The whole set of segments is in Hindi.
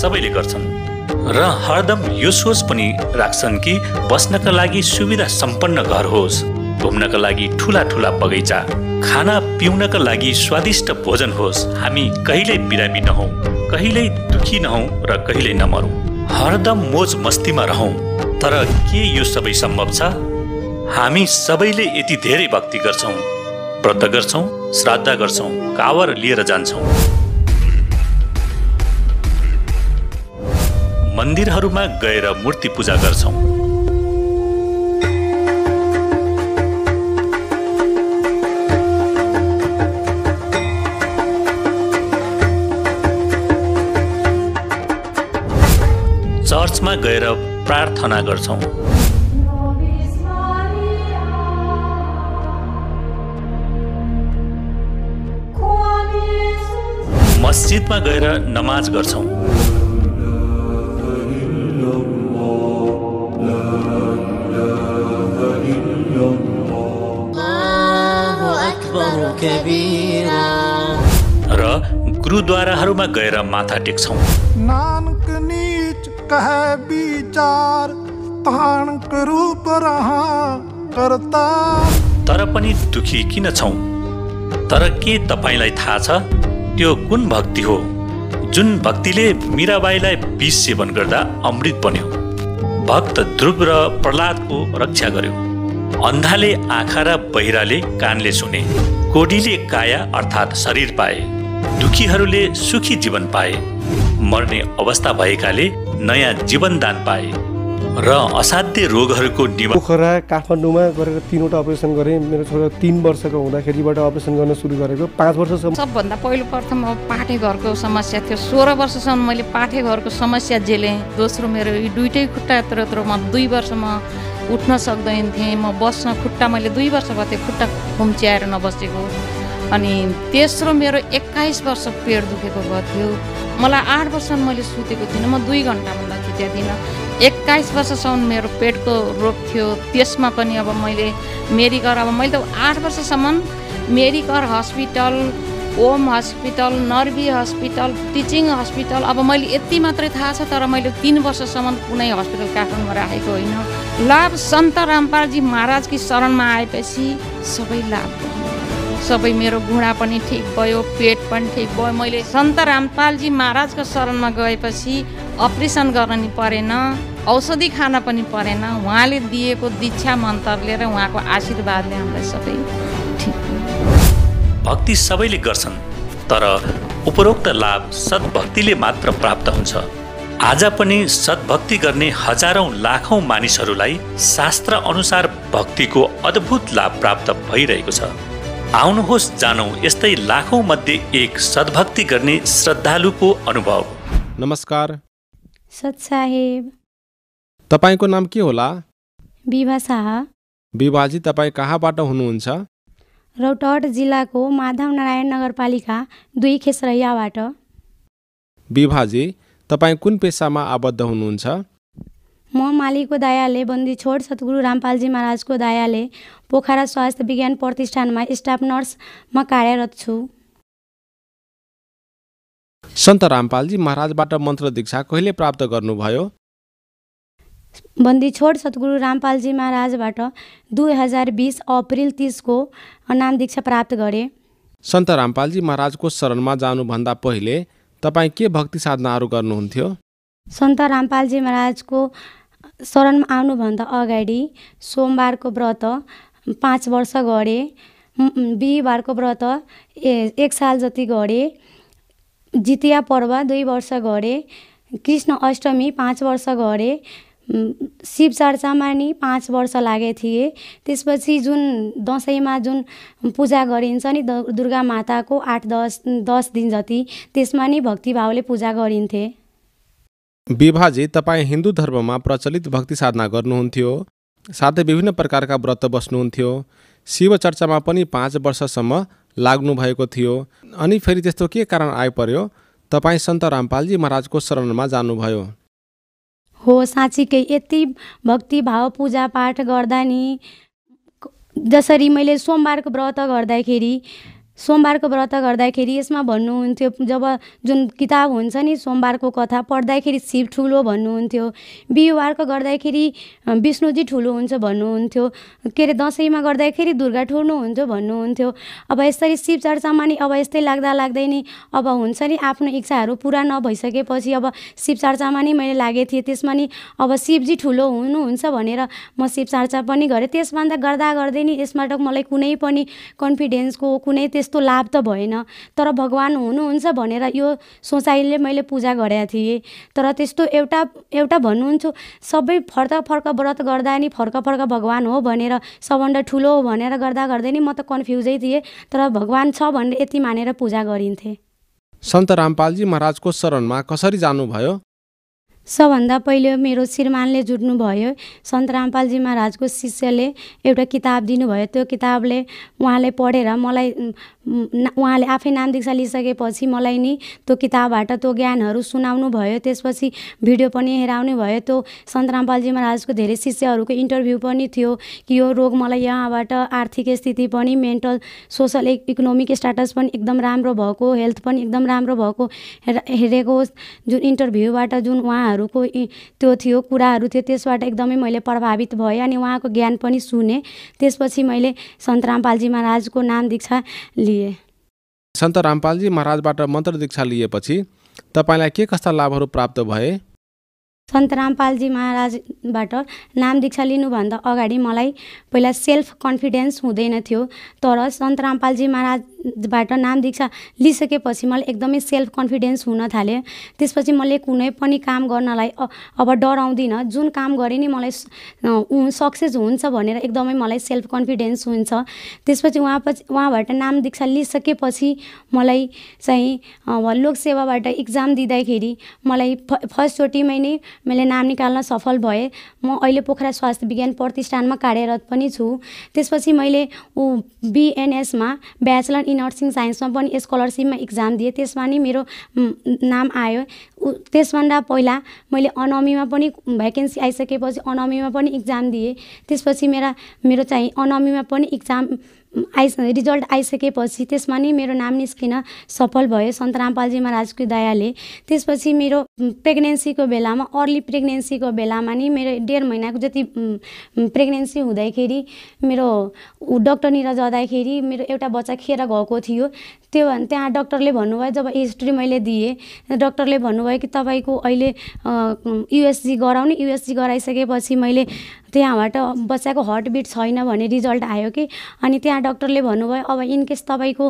सबैले गर्छन् र हरदम यो सोच पनि राख्छन् कि बस्नका लागि सुविधा सम्पन्न घर होस् घुम्नका लागि ठुला ठुला बगैँचा खाना पिउनका लागि स्वादिष्ट भोजन होस् हामी कहिल्यै बिरामी नहौँ कहिल्यै दुखी नहौँ र कहिल्यै नमरौँ हरदम मोज मस्तीमा रहौँ तर के यो सबै सम्भव छ हामी सबैले यति धेरै भक्ति गर्छौँ व्रत गर्छौँ श्राद्ध गर्छौँ कावर लिएर जान्छौँ मन्दिरहरूमा गएर मूर्ति पूजा गर्छौँ चर्चमा गएर प्रार्थना गर्छौँ मस्जिदमा गएर नमाज गर्छौँ र गुरुद्वाराहरूमा गएर माथा टेक्छौ नानक तर पनि दुखी किन छौँ तर के तपाईँलाई थाहा छ त्यो कुन भक्ति हो जुन भक्तिले मिराबाईलाई विष सेवन गर्दा अमृत बन्यो भक्त ध्रुव र प्रहलादको रक्षा गर्यो अन्धाले आँखा र बहिराले कानले सुने कोडीले काया अर्थात् शरीर पाए दुखीहरूले सुखी जीवन पाए मर्ने अवस्था भएकाले नयाँ जीवनदान पाए र असाध्य रोगहरूको पोखरा काठमाडौँमा गरेर तिनवटा अपरेसन गरेँ मेरो छोरा तिन वर्षको हुँदाखेरिबाट अपरेसन गर्न सुरु गरेको पाँच वर्षसम्म सबभन्दा पहिलो प्रथम पाठे घरको समस्या थियो सोह्र वर्षसम्म मैले पाठे घरको समस्या झेलेँ दोस्रो मेरो दुइटै खुट्टा यत्रो यत्रोमा दुई वर्षमा उठ्न सक्दैन थिएँ म बस्न खुट्टा मैले दुई वर्ष थिएँ खुट्टा खुम्च्याएर नबसेको अनि तेस्रो मेरो एक्काइस वर्ष पेट दुखेको भएको थियो मलाई आठ वर्षमा मैले सुतेको थिइनँ म दुई घन्टाभन्दा थिइनँ एक्काइस वर्षसम्म मेरो पेटको रोग थियो त्यसमा पनि अब मैले मेरी घर अब मैले त आठ वर्षसम्म मेरी घर हस्पिटल होम हस्पिटल नर्बी हस्पिटल टिचिङ हस्पिटल अब मैले यति मात्रै थाहा छ तर मैले तिन वर्षसम्म कुनै हस्पिटल काठमाडौँमा राखेको होइन लाभ सन्त रामपालजी महाराजकी शरणमा आएपछि सबै लाभ सबै मेरो घुँडा पनि ठिक भयो पेट पनि ठिक भयो मैले सन्त रामपालजी महाराजको शरणमा गएपछि अपरेसन गर्न नि परेन औषधि खान पनि परेन उहाँले दिएको दीक्षा मन्त्रले र उहाँको आशीर्वादले हामीलाई सबै भक्ति सबैले गर्छन् तर उपरोक्त लाभ सद्भक्तिले मात्र प्राप्त हुन्छ आज पनि सद्भक्ति गर्ने हजारौँ लाखौँ मानिसहरूलाई शास्त्र अनुसार भक्तिको अद्भुत लाभ प्राप्त भइरहेको छ आउनुहोस् जानौ यस्तै लाखौँ मध्ये एक सद्भक्ति गर्ने श्रद्धालुको अनुभव नमस्कार तपाईँको नाम के होला विभा शाह विभाजी तपाईँ कहाँबाट हुनुहुन्छ रौतहट जिल्लाको माधव नारायण नगरपालिका दुई खेसरैयाबाट विभाजी तपाईँ कुन पेसामा आबद्ध हुनुहुन्छ म मालीको दायाले बन्दी छोड सद्गुरु रामपालजी महाराजको दायाले पोखरा स्वास्थ्य विज्ञान प्रतिष्ठानमा स्टाफ नर्समा कार्यरत छु सन्त रामपालजी महाराजबाट मन्त्र दीक्षा कहिले प्राप्त गर्नुभयो बन्दी छोड सद्गुरु रामपालजी महाराजबाट दुई हजार बिस अप्रिल तिसको नाम दीक्षा प्राप्त गरे सन्त रामपालजी महाराजको शरणमा जानुभन्दा पहिले तपाईँ के भक्ति साधनाहरू गर्नुहुन्थ्यो सन्त रामपालजी महाराजको शरणमा आउनुभन्दा अगाडि सोमबारको व्रत पाँच वर्ष गरे बिहिबारको व्रत एक साल जति गरे जितिया पर्व दुई वर्ष गरे कृष्ण अष्टमी पाँच वर्ष गरेँ शिव चर्चामा नि पाँच वर्ष लागेको थिए त्यसपछि जुन दसैँमा जुन पूजा गरिन्छ नि दुर्गा माताको आठ दस दस दिन जति त्यसमा नि भक्तिभावले पूजा गरिन्थे विभाजी तपाईँ हिन्दू धर्ममा प्रचलित भक्ति साधना गर्नुहुन्थ्यो साथै विभिन्न प्रकारका व्रत बस्नुहुन्थ्यो शिव चर्चामा पनि पाँच वर्षसम्म लाग्नु भएको थियो अनि फेरि त्यस्तो के कारण आइपऱ्यो तपाईँ सन्त रामपालजी महाराजको शरणमा जानुभयो हो साँच्चीकै यति भक्तिभाव पूजापाठ गर्दा नि जसरी मैले सोमबारको व्रत गर्दाखेरि सोमबारको व्रत गर्दाखेरि यसमा भन्नुहुन्थ्यो जब जुन किताब हुन्छ नि सोमबारको कथा पढ्दाखेरि शिव ठुलो भन्नुहुन्थ्यो बिहिबारको गर्दाखेरि विष्णुजी ठुलो हुन्छ भन्नुहुन्थ्यो के अरे दसैँमा गर्दाखेरि दुर्गा ठुलो हुन्छ भन्नुहुन्थ्यो अब यसरी शिव चर्चामा नि अब यस्तै लाग्दा लाग्दै नि अब हुन्छ नि आफ्नो इच्छाहरू पुरा नभइसकेपछि अब शिव चर्चामा नि मैले लागेको थिएँ त्यसमा नि अब शिवजी ठुलो हुनुहुन्छ भनेर म शिव चर्चा पनि गरेँ त्यसभन्दा गर्दा गर्दै नि यसमा मलाई कुनै पनि कन्फिडेन्सको कुनै त्यस त्यस्तो लाभ त भएन तर भगवान् हुनुहुन्छ भनेर यो सोचाइले मैले पूजा गरेका थिएँ तर त्यस्तो एउटा एउटा भन्नुहुन्छ सबै फर्का फर्क व्रत गर्दा नि फर्क फर्क भगवान् हो भनेर सबभन्दा ठुलो हो भनेर गर्दा गर्दै नि म त कन्फ्युजै थिएँ तर भगवान् छ भनेर यति मानेर पूजा गरिन्थेँ सन्त रामपालजी महाराजको शरणमा कसरी जानुभयो सबभन्दा पहिले मेरो श्रीमानले जुट्नुभयो सन्त रामपालजी महाराजको शिष्यले एउटा किताब दिनुभयो त्यो किताबले उहाँले पढेर मलाई उहाँले आफै नाम दीक्षा लिइसकेपछि मलाई नि त्यो किताबबाट त्यो ज्ञानहरू सुनाउनु भयो त्यसपछि भिडियो पनि हेराउने भयो त्यो सन्त रामपालजी महाराजको धेरै शिष्यहरूको इन्टरभ्यू पनि थियो कि यो रोग मलाई यहाँबाट आर्थिक स्थिति पनि मेन्टल सोसल इकोनोमिक स्ट्याटस पनि एकदम राम्रो भएको हेल्थ पनि एकदम राम्रो भएको हेरेको जुन इन्टरभ्यूबाट जुन उहाँहरू उहाँहरूको त्यो थियो कुराहरू थियो त्यसबाट एकदमै मैले प्रभावित भएँ अनि उहाँको ज्ञान पनि सुने त्यसपछि मैले सन्त रामपालजी महाराजको नाम दीक्षा लिएँ सन्त रामपालजी महाराजबाट मन्त्र दीक्षा लिएपछि तपाईँलाई के कस्ता लाभहरू प्राप्त भए सन्त रामपालजी महाराजबाट नाम दीक्षा लिनुभन्दा अगाडि मलाई पहिला सेल्फ कन्फिडेन्स हुँदैन थियो तर सन्त रामपालजी महाराज बाट नाम दीक्षा लिइसकेपछि मलाई एकदमै सेल्फ कन्फिडेन्स हुन थालेँ त्यसपछि मैले कुनै पनि काम गर्नलाई अब डराउँदिनँ जुन काम गरेँ नि मलाई सक्सेस हुन्छ भनेर एकदमै मलाई सेल्फ कन्फिडेन्स हुन्छ त्यसपछि उहाँ पछि उहाँबाट नाम दीक्षा लिइसकेपछि मलाई चाहिँ लोकसेवाबाट इक्जाम दिँदाखेरि मलाई फ फर्स्टचोटिमै नै मैले नाम निकाल्न सफल भएँ म अहिले पोखरा स्वास्थ्य विज्ञान प्रतिष्ठानमा कार्यरत पनि छु त्यसपछि मैले ऊ बिएनएसमा ब्याचलर नर्सिङ साइन्समा पनि स्कलरसिपमा इक्जाम दिएँ त्यसमा नि मेरो नाम आयो त्यसभन्दा पहिला मैले अनमीमा पनि भ्याकेन्सी आइसकेपछि अनमीमा पनि इक्जाम दिएँ त्यसपछि मेरा मेरो चाहिँ अनमीमा पनि इक्जाम आइस रिजल्ट आइसकेपछि त्यसमा नै मेरो नाम निस्किन सफल भयो सन्त रामपालजी महाराजको दयाले त्यसपछि मेरो प्रेग्नेन्सीको बेलामा अर्ली प्रेग्नेन्सीको बेलामा नि मेरो डेढ महिनाको जति प्रेग्नेन्सी हुँदाखेरि मेरो डक्टरनिर जाँदाखेरि मेरो एउटा बच्चा खेर गएको थियो त्यो त्यहाँ डक्टरले भन्नुभयो जब हिस्ट्री मैले दिएँ डक्टरले भन्नुभयो कि तपाईँको अहिले युएसजी गराउने युएसजी गराइसकेपछि मैले त्यहाँबाट बच्चाको हर्टबिट छैन भने रिजल्ट आयो कि अनि त्यहाँ डक्टरले भन्नुभयो अब इनकेस तपाईँको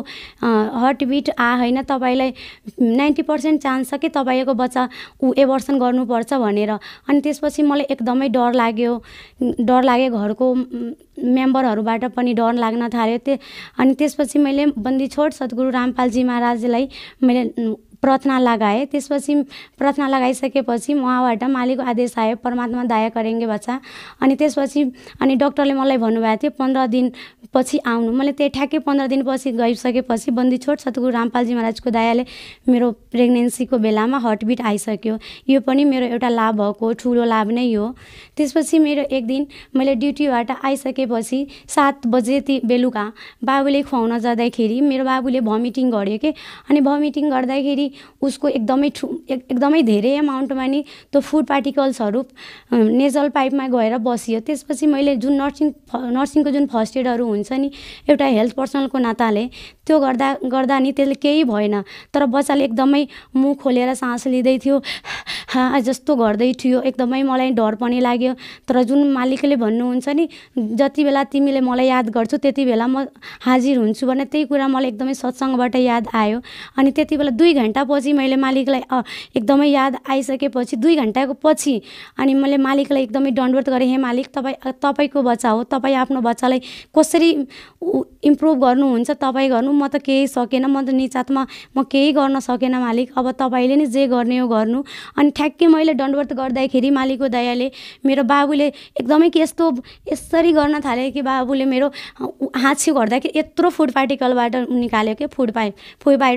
हर्टबिट आ होइन तपाईँलाई नाइन्टी पर्सेन्ट चान्स छ कि तपाईँको बच्चा ऊ एबर्सन गर्नुपर्छ भनेर अनि त्यसपछि मलाई एकदमै डर लाग्यो डर लाग्यो घरको मेम्बरहरूबाट पनि डर लाग्न थाल्यो त्यो अनि त्यसपछि मैले बन्दी छोड सद्गुरु रामपालजी महाराजलाई मैले प्रार्थना लगाएँ त्यसपछि प्रार्थना लगाइसकेपछि उहाँबाट मालिकको आदेश आयो परमात्मा दाया गरेङ्गे बच्चा अनि त्यसपछि अनि डक्टरले मलाई भन्नुभएको थियो पन्ध्र दिनपछि आउनु मैले त्यही ठ्याक्कै पन्ध्र दिनपछि गइसकेपछि बन्दी छोट सतगुरु रामपालजी महाराजको दायाले मेरो प्रेग्नेन्सीको बेलामा हटबिट आइसक्यो यो पनि मेरो एउटा लाभ भएको ठुलो लाभ नै हो त्यसपछि मेरो एक दिन मैले ड्युटीबाट आइसकेपछि सात बजे ती बेलुका बाबुले खुवाउन जाँदाखेरि मेरो बाबुले भमिटिङ गऱ्यो कि अनि भमिटिङ गर्दाखेरि उसको एकदमै ठु एकदमै धेरै एमाउन्टमा नि त्यो फुड पार्टिकल्सहरू नेजल पाइपमा गएर बसियो त्यसपछि मैले जुन नर्सिङ नर्सिङको जुन फर्स्ट एडहरू हुन्छ नि एउटा हेल्थ पर्सनलको नाताले त्यो गर्दा गर्दा नि त्यसले केही भएन तर बच्चाले एकदमै मुख खोलेर सास लिँदै थियो जस्तो गर्दै थियो एकदमै मलाई डर पनि लाग्यो तर जुन मालिकले भन्नुहुन्छ नि जति बेला तिमीले मलाई याद गर्छु त्यति बेला म हाजिर हुन्छु भने त्यही कुरा मलाई एकदमै सत्सङ्गबाट याद आयो अनि त्यति बेला दुई घन्टा पछि मैले मालिकलाई एकदमै याद आइसकेपछि दुई घन्टाको पछि अनि मैले मालिकलाई एकदमै दण्डवत गरेँ हे मालिक तपाईँ तपाईँको बच्चा हो तपाईँ आफ्नो बच्चालाई कसरी इम्प्रुभ गर्नुहुन्छ तपाईँ गर्नु म त केही सकेन म त निचातमा म केही गर्न सकेन मालिक अब तपाईँले नै जे गर्ने हो गर्नु अनि ठ्याक्कै मैले दण्डवत गर्दाखेरि मालिकको दयाले मेरो बाबुले एकदमै यस्तो यसरी गर्न थाले कि बाबुले मेरो हाँसी गर्दाखेरि यत्रो फुड पार्टिकलबाट निकाल्यो कि फुड पाइ फुड पाइ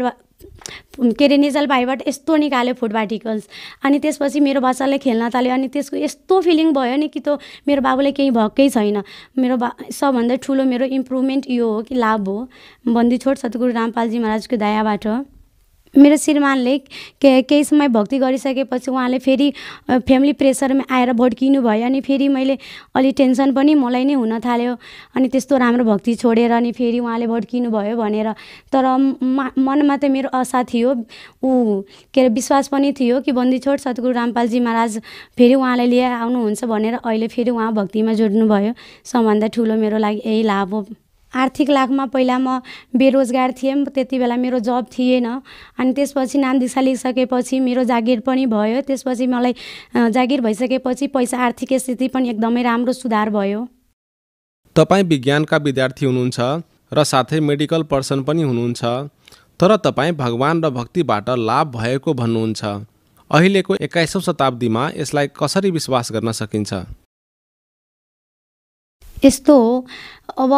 के अरे नेजल भाइबाट यस्तो निकाल्यो फुड पार्टिकल्स अनि त्यसपछि मेरो बच्चाले खेल्न थाल्यो अनि त्यसको यस्तो फिलिङ भयो नि कि त मेरो बाबुलाई केही भएकै छैन मेरो बा सबभन्दा ठुलो मेरो इम्प्रुभमेन्ट यो हो कि लाभ हो बन्दी छोड सतगुरु रामपालजी महाराजको दयाबाट मेरो श्रीमानले के केही समय भक्ति गरिसकेपछि उहाँले फेरि फ्यामिली प्रेसरमा आएर भड्किनु भयो अनि फेरि मैले अलि टेन्सन पनि मलाई नै हुन थाल्यो अनि त्यस्तो राम्रो भक्ति छोडेर अनि फेरि उहाँले भड्किनु भयो भनेर तर मनमा त मेरो आशा थियो ऊ के अरे विश्वास पनि थियो कि बन्दी छोड सतगुरु रामपालजी महाराज फेरि उहाँलाई लिएर आउनुहुन्छ भनेर अहिले फेरि उहाँ भक्तिमा जोड्नुभयो सबभन्दा ठुलो मेरो लागि यही लाभ हो आर्थिक लाखमा पहिला म बेरोजगार थिएँ त्यति बेला मेरो जब थिएन अनि त्यसपछि नाम दिशा लिइसकेपछि मेरो जागिर पनि भयो त्यसपछि मलाई जागिर भइसकेपछि पैसा आर्थिक स्थिति पनि एकदमै राम्रो सुधार भयो तपाईँ विज्ञानका विद्यार्थी हुनुहुन्छ र साथै मेडिकल पर्सन पनि हुनुहुन्छ तर तपाईँ भगवान् र भक्तिबाट लाभ भएको भन्नुहुन्छ अहिलेको एक्काइसौँ शताब्दीमा यसलाई कसरी विश्वास गर्न सकिन्छ यस्तो हो अब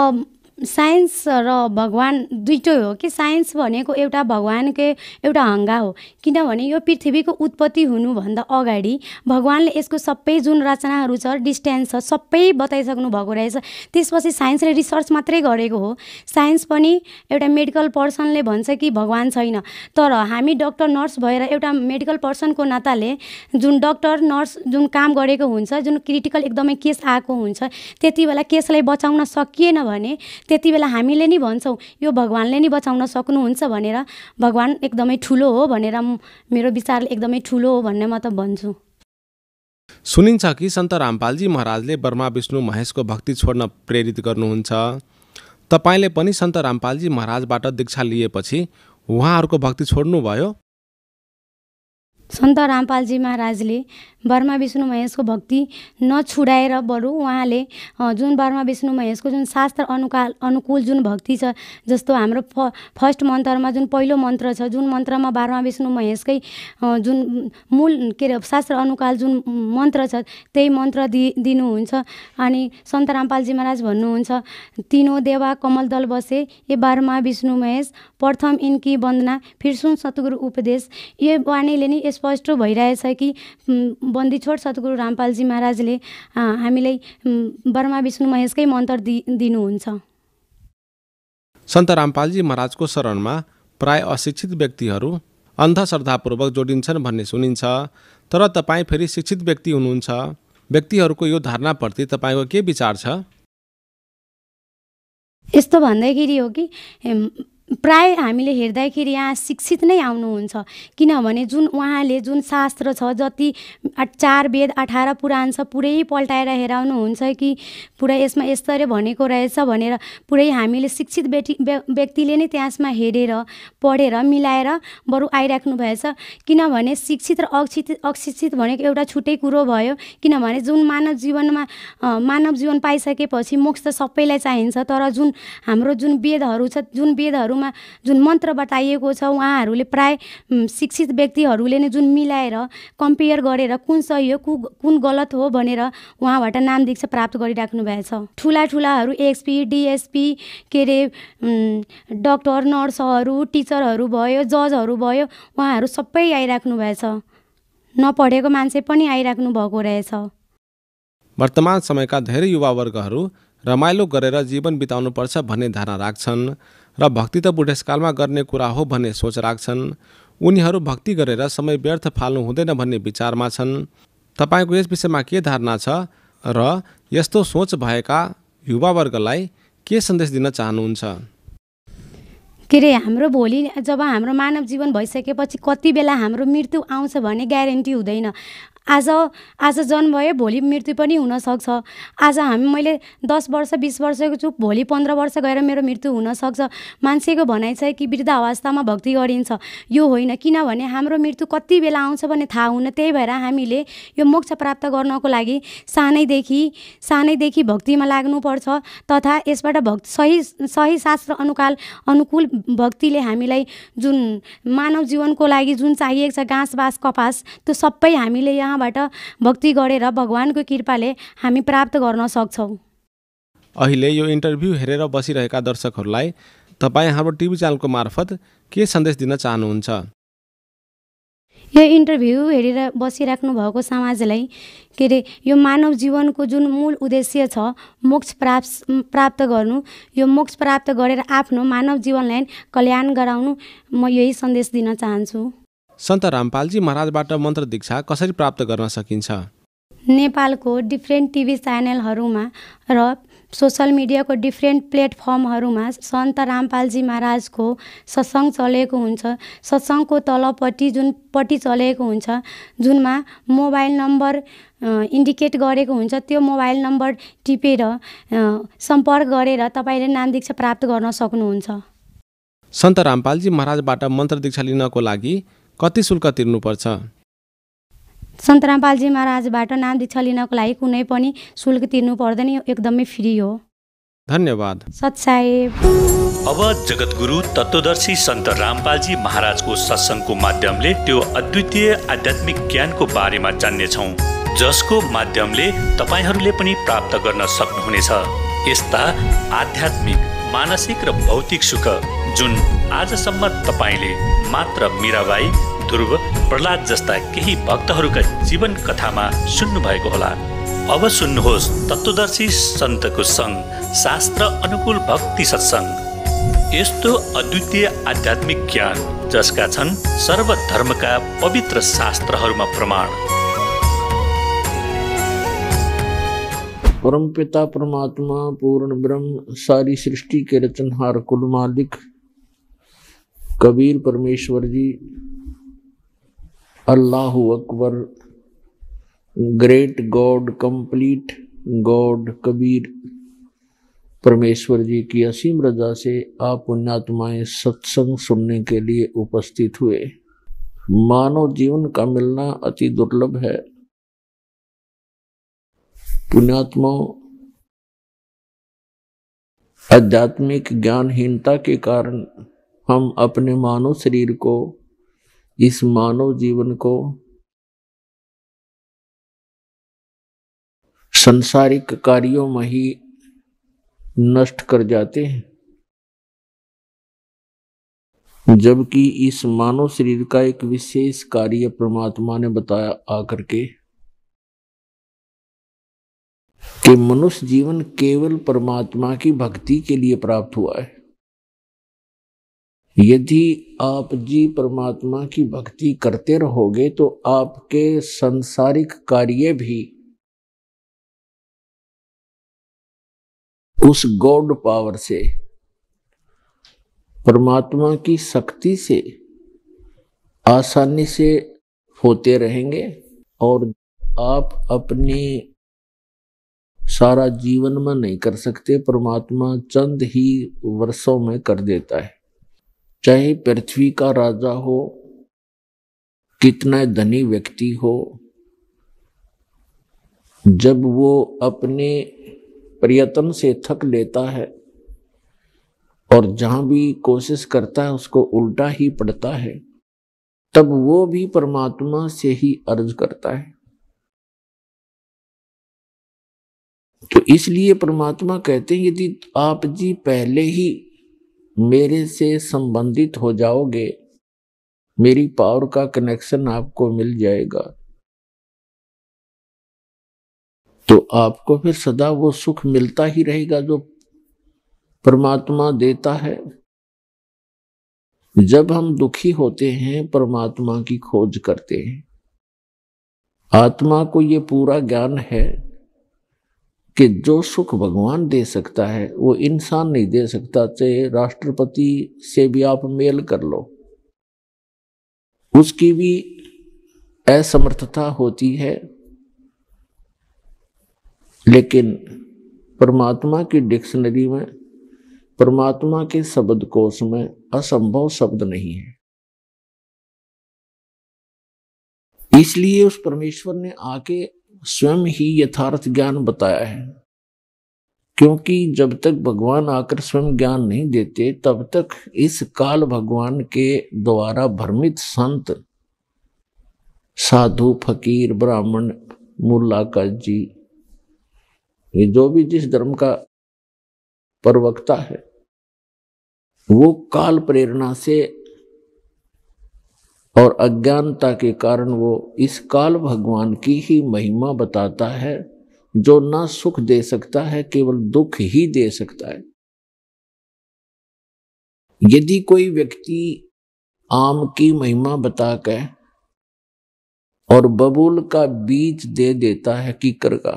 साइन्स र भगवान् दुइटै हो कि साइन्स भनेको एउटा भगवान्कै एउटा हङ्गा हो किनभने यो पृथ्वीको उत्पत्ति हुनुभन्दा अगाडि भगवान्ले यसको सबै जुन रचनाहरू छ डिस्टेन्स छ सबै बताइसक्नु भएको रहेछ त्यसपछि साइन्सले रिसर्च मात्रै गरेको हो साइन्स पनि एउटा मेडिकल पर्सनले भन्छ कि भगवान् छैन तर हामी डक्टर नर्स भएर एउटा मेडिकल पर्सनको नाताले जुन डक्टर नर्स जुन काम गरेको हुन्छ जुन क्रिटिकल एकदमै केस आएको हुन्छ त्यति बेला केसलाई बचाउन सकिएन भने त्यति बेला हामीले नि भन्छौँ यो भगवान्ले नि बचाउन सक्नुहुन्छ भनेर भगवान् एकदमै ठुलो हो भनेर मेरो विचार एकदमै ठुलो हो भन्ने म त भन्छु सुनिन्छ कि सन्त रामपालजी महाराजले बर्मा विष्णु महेशको भक्ति छोड्न प्रेरित गर्नुहुन्छ तपाईँले पनि सन्त रामपालजी महाराजबाट दीक्षा लिएपछि उहाँहरूको भक्ति छोड्नुभयो सन्त रामपालजी महाराजले बर्मा विष्णु महेशको भक्ति नछुडाएर बरु उहाँले जुन बर्मा विष्णु महेशको जुन शास्त्र अनुकाल अनुकूल जुन भक्ति छ जस्तो हाम्रो फ फर्स्ट मन्त्रमा जुन पहिलो मन्त्र छ जुन मन्त्रमा बर्मा विष्णु महेशकै जुन मूल के अरे शास्त्र अनुकाल जुन मन्त्र छ त्यही मन्त्र दि दिनुहुन्छ अनि सन्त रामपालजी महाराज भन्नुहुन्छ तिनो देवा कमल दल बसे ए बर्मा विष्णु महेश प्रथम इन्की वन्दना फिर्सुन सतगुरु उपदेश यो वाणीले नि यस स्पष्ट भइरहेछ कि बन्दी छोड सद्गुरु रामपालजी महाराजले हामीलाई बर्मा विष्णु महेशकै मन्त्र दि दिनुहुन्छ सन्त रामपालजी महाराजको शरणमा प्राय अशिक्षित व्यक्तिहरू अन्धश्रद्धापूर्वक जोडिन्छन् भन्ने सुनिन्छ तर तपाईँ फेरि शिक्षित व्यक्ति हुनुहुन्छ व्यक्तिहरूको यो धारणाप्रति तपाईँको के विचार छ यस्तो भन्दाखेरि हो कि प्राय हामीले हेर्दाखेरि यहाँ शिक्षित नै आउनुहुन्छ किनभने जुन उहाँले जुन शास्त्र छ जति चार वेद अठार पुराण छ पुरै पल्टाएर हेराउनुहुन्छ कि पुरै यसमा यस्तरी भनेको रहेछ भनेर पुरै हामीले शिक्षित व्यक्तिले नै त्यसमा हेरेर पढेर मिलाएर बरु आइराख्नु भएछ किनभने शिक्षित र अशिक्षित अशिक्षित भनेको एउटा छुट्टै कुरो भयो किनभने जुन मानव जीवनमा मानव जीवन पाइसकेपछि मोक्ष त सबैलाई चाहिन्छ तर जुन हाम्रो जुन वेदहरू छ जुन वेदहरू कुराहरूमा जुन मन्त्र बताइएको छ उहाँहरूले प्राय शिक्षित व्यक्तिहरूले नै जुन मिलाएर कम्पेयर गरेर कुन सही हो कुन गलत हो भनेर उहाँबाट नाम दीक्षा प्राप्त गरिराख्नु भएछ ठुला ठुलाहरू एक्सपी डिएसपी के अरे डक्टर नर्सहरू टिचरहरू भयो जजहरू भयो उहाँहरू सबै आइराख्नु भएछ नपढेको मान्छे पनि आइराख्नु भएको रहेछ वर्तमान समयका धेरै युवावर्गहरू रमाइलो गरेर जीवन बिताउनुपर्छ भन्ने धारणा राख्छन् र भक्ति त बुढेसकालमा गर्ने कुरा हो भन्ने सोच राख्छन् उनीहरू भक्ति गरेर समय व्यर्थ फाल्नु हुँदैन भन्ने विचारमा छन् तपाईँको यस विषयमा के धारणा छ र यस्तो सोच भएका युवावर्गलाई के सन्देश दिन चाहनुहुन्छ के अरे हाम्रो भोलि जब हाम्रो मानव जीवन भइसकेपछि कति बेला हाम्रो मृत्यु आउँछ भन्ने ग्यारेन्टी हुँदैन आज आज जन्म भयो भोलि मृत्यु पनि हुनसक्छ आज हामी मैले दस वर्ष बिस वर्षको छु भोलि पन्ध्र वर्ष गएर मेरो मृत्यु हुनसक्छ मान्छेको भनाइ छ कि वृद्धावस्थामा भक्ति गरिन्छ यो होइन किनभने हाम्रो मृत्यु कति बेला आउँछ भने थाहा हुन त्यही भएर हामीले यो मोक्ष प्राप्त गर्नको लागि सानैदेखि सानैदेखि भक्तिमा लाग्नुपर्छ तथा यसबाट भक्ति सही सही शास्त्र अनुकाल अनुकूल भक्तिले हामीलाई जुन मानव जीवनको लागि जुन चाहिएको छ घाँस बाँस कपास त्यो सबै हामीले यहाँ उहाँबाट भक्ति गरेर भगवानको कृपाले हामी प्राप्त गर्न सक्छौँ अहिले यो इन्टरभ्यू हेरेर बसिरहेका दर्शकहरूलाई तपाईँ हाम्रो टिभी च्यानलको मार्फत के सन्देश दिन चाहनुहुन्छ यो इन्टरभ्यू हेरेर बसिराख्नु भएको समाजलाई के अरे यो मानव जीवनको जुन मूल उद्देश्य छ मोक्ष प्राप्त प्राप्त गर्नु यो मोक्ष प्राप्त गरेर आफ्नो मानव जीवनलाई कल्याण गराउनु म यही सन्देश दिन चाहन्छु सन्त रामपालजी महाराजबाट मन्त्र दीक्षा कसरी प्राप्त गर्न सकिन्छ नेपालको डिफ्रेन्ट टिभी च्यानलहरूमा र सोसल मिडियाको डिफ्रेन्ट प्लेटफर्महरूमा सन्त रामपालजी महाराजको सत्सङ्ग चलेको हुन्छ सत्सङको तलपट्टि जुन पट्टि चलेको हुन्छ जुनमा मोबाइल नम्बर इन्डिकेट गरेको हुन्छ त्यो मोबाइल नम्बर टिपेर सम्पर्क गरेर तपाईँले नाम दीक्षा प्राप्त गर्न सक्नुहुन्छ सन्त रामपालजी महाराजबाट मन्त्र दीक्षा लिनको लागि कति शुल्क तिर्नुपर्छ सन्तरामपालजी महाराजबाट नाम दीक्षा लिनको लागि कुनै पनि शुल्क तिर्नु पर्दैन एकदमै फ्री हो धन्यवाद अब जगतगुरु तत्वदर्शी सन्त रामपालजी महाराजको सत्सङ्गको माध्यमले त्यो अद्वितीय आध्यात्मिक ज्ञानको बारेमा जान्नेछौँ जसको माध्यमले तपाईँहरूले पनि प्राप्त गर्न सक्नुहुनेछ यस्ता आध्यात्मिक मानसिक र भौतिक सुख जुन आजसम्म तपाईँले मात्र मिराबाई ध्रुव प्रहलाद जस्ता केही भक्तहरूका जीवन कथामा सुन्नु भएको होला अब सुन्नुहोस् तत्त्वदर्शी सन्तको सङ्घ शास्त्र अनुकूल भक्ति सत्सङ्ग यस्तो अद्वितीय आध्यात्मिक ज्ञान जसका छन् सर्वधर्मका पवित्र शास्त्रहरूमा प्रमाण परमपिता परमात्मा पूर्ण ब्रह्म सारी सृष्टि के रचनहार कुल मालिक कबीर परमेश्वर जी अल्लाह अकबर great God complete God Kabir Parmeshwar ji की असीम रजा से आप पुण्यात्माएं सत्संग सुनने के लिए उपस्थित हुए मानव जीवन का मिलना अति दुर्लभ है पुण्यात्माओं आध्यात्मिक ज्ञानहीनता के कारण हम अपने मानव शरीर को इस मानव जीवन को संसारिक कार्यों में ही नष्ट कर जाते हैं जबकि इस मानव शरीर का एक विशेष कार्य परमात्मा ने बताया आकर के कि मनुष्य जीवन केवल परमात्मा की भक्ति के लिए प्राप्त हुआ है यदि आप जी परमात्मा की भक्ति करते रहोगे तो आपके संसारिक कार्य भी उस गॉड पावर से परमात्मा की शक्ति से आसानी से होते रहेंगे और आप अपने सारा जीवन में नहीं कर सकते परमात्मा चंद ही वर्षों में कर देता है चाहे पृथ्वी का राजा हो कितना धनी व्यक्ति हो जब वो अपने प्रयत्न से थक लेता है और जहां भी कोशिश करता है उसको उल्टा ही पड़ता है तब वो भी परमात्मा से ही अर्ज करता है तो इसलिए परमात्मा कहते हैं यदि आप जी पहले ही मेरे से संबंधित हो जाओगे मेरी पावर का कनेक्शन आपको मिल जाएगा तो आपको फिर सदा वो सुख मिलता ही रहेगा जो परमात्मा देता है जब हम दुखी होते हैं परमात्मा की खोज करते हैं आत्मा को ये पूरा ज्ञान है कि जो सुख भगवान दे सकता है वो इंसान नहीं दे सकता चाहे राष्ट्रपति से भी आप मेल कर लो उसकी भी असमर्थता होती है लेकिन परमात्मा की डिक्शनरी में परमात्मा के शब्द कोश में असंभव शब्द नहीं है इसलिए उस परमेश्वर ने आके स्वयं ही यथार्थ ज्ञान बताया है क्योंकि जब तक भगवान आकर स्वयं ज्ञान नहीं देते तब तक इस काल भगवान के द्वारा भ्रमित संत साधु फकीर ब्राह्मण का जी ये जो भी जिस धर्म का प्रवक्ता है वो काल प्रेरणा से और अज्ञानता के कारण वो इस काल भगवान की ही महिमा बताता है जो ना सुख दे सकता है केवल दुख ही दे सकता है यदि कोई व्यक्ति आम की महिमा बता के और बबूल का बीज दे देता है कीकर का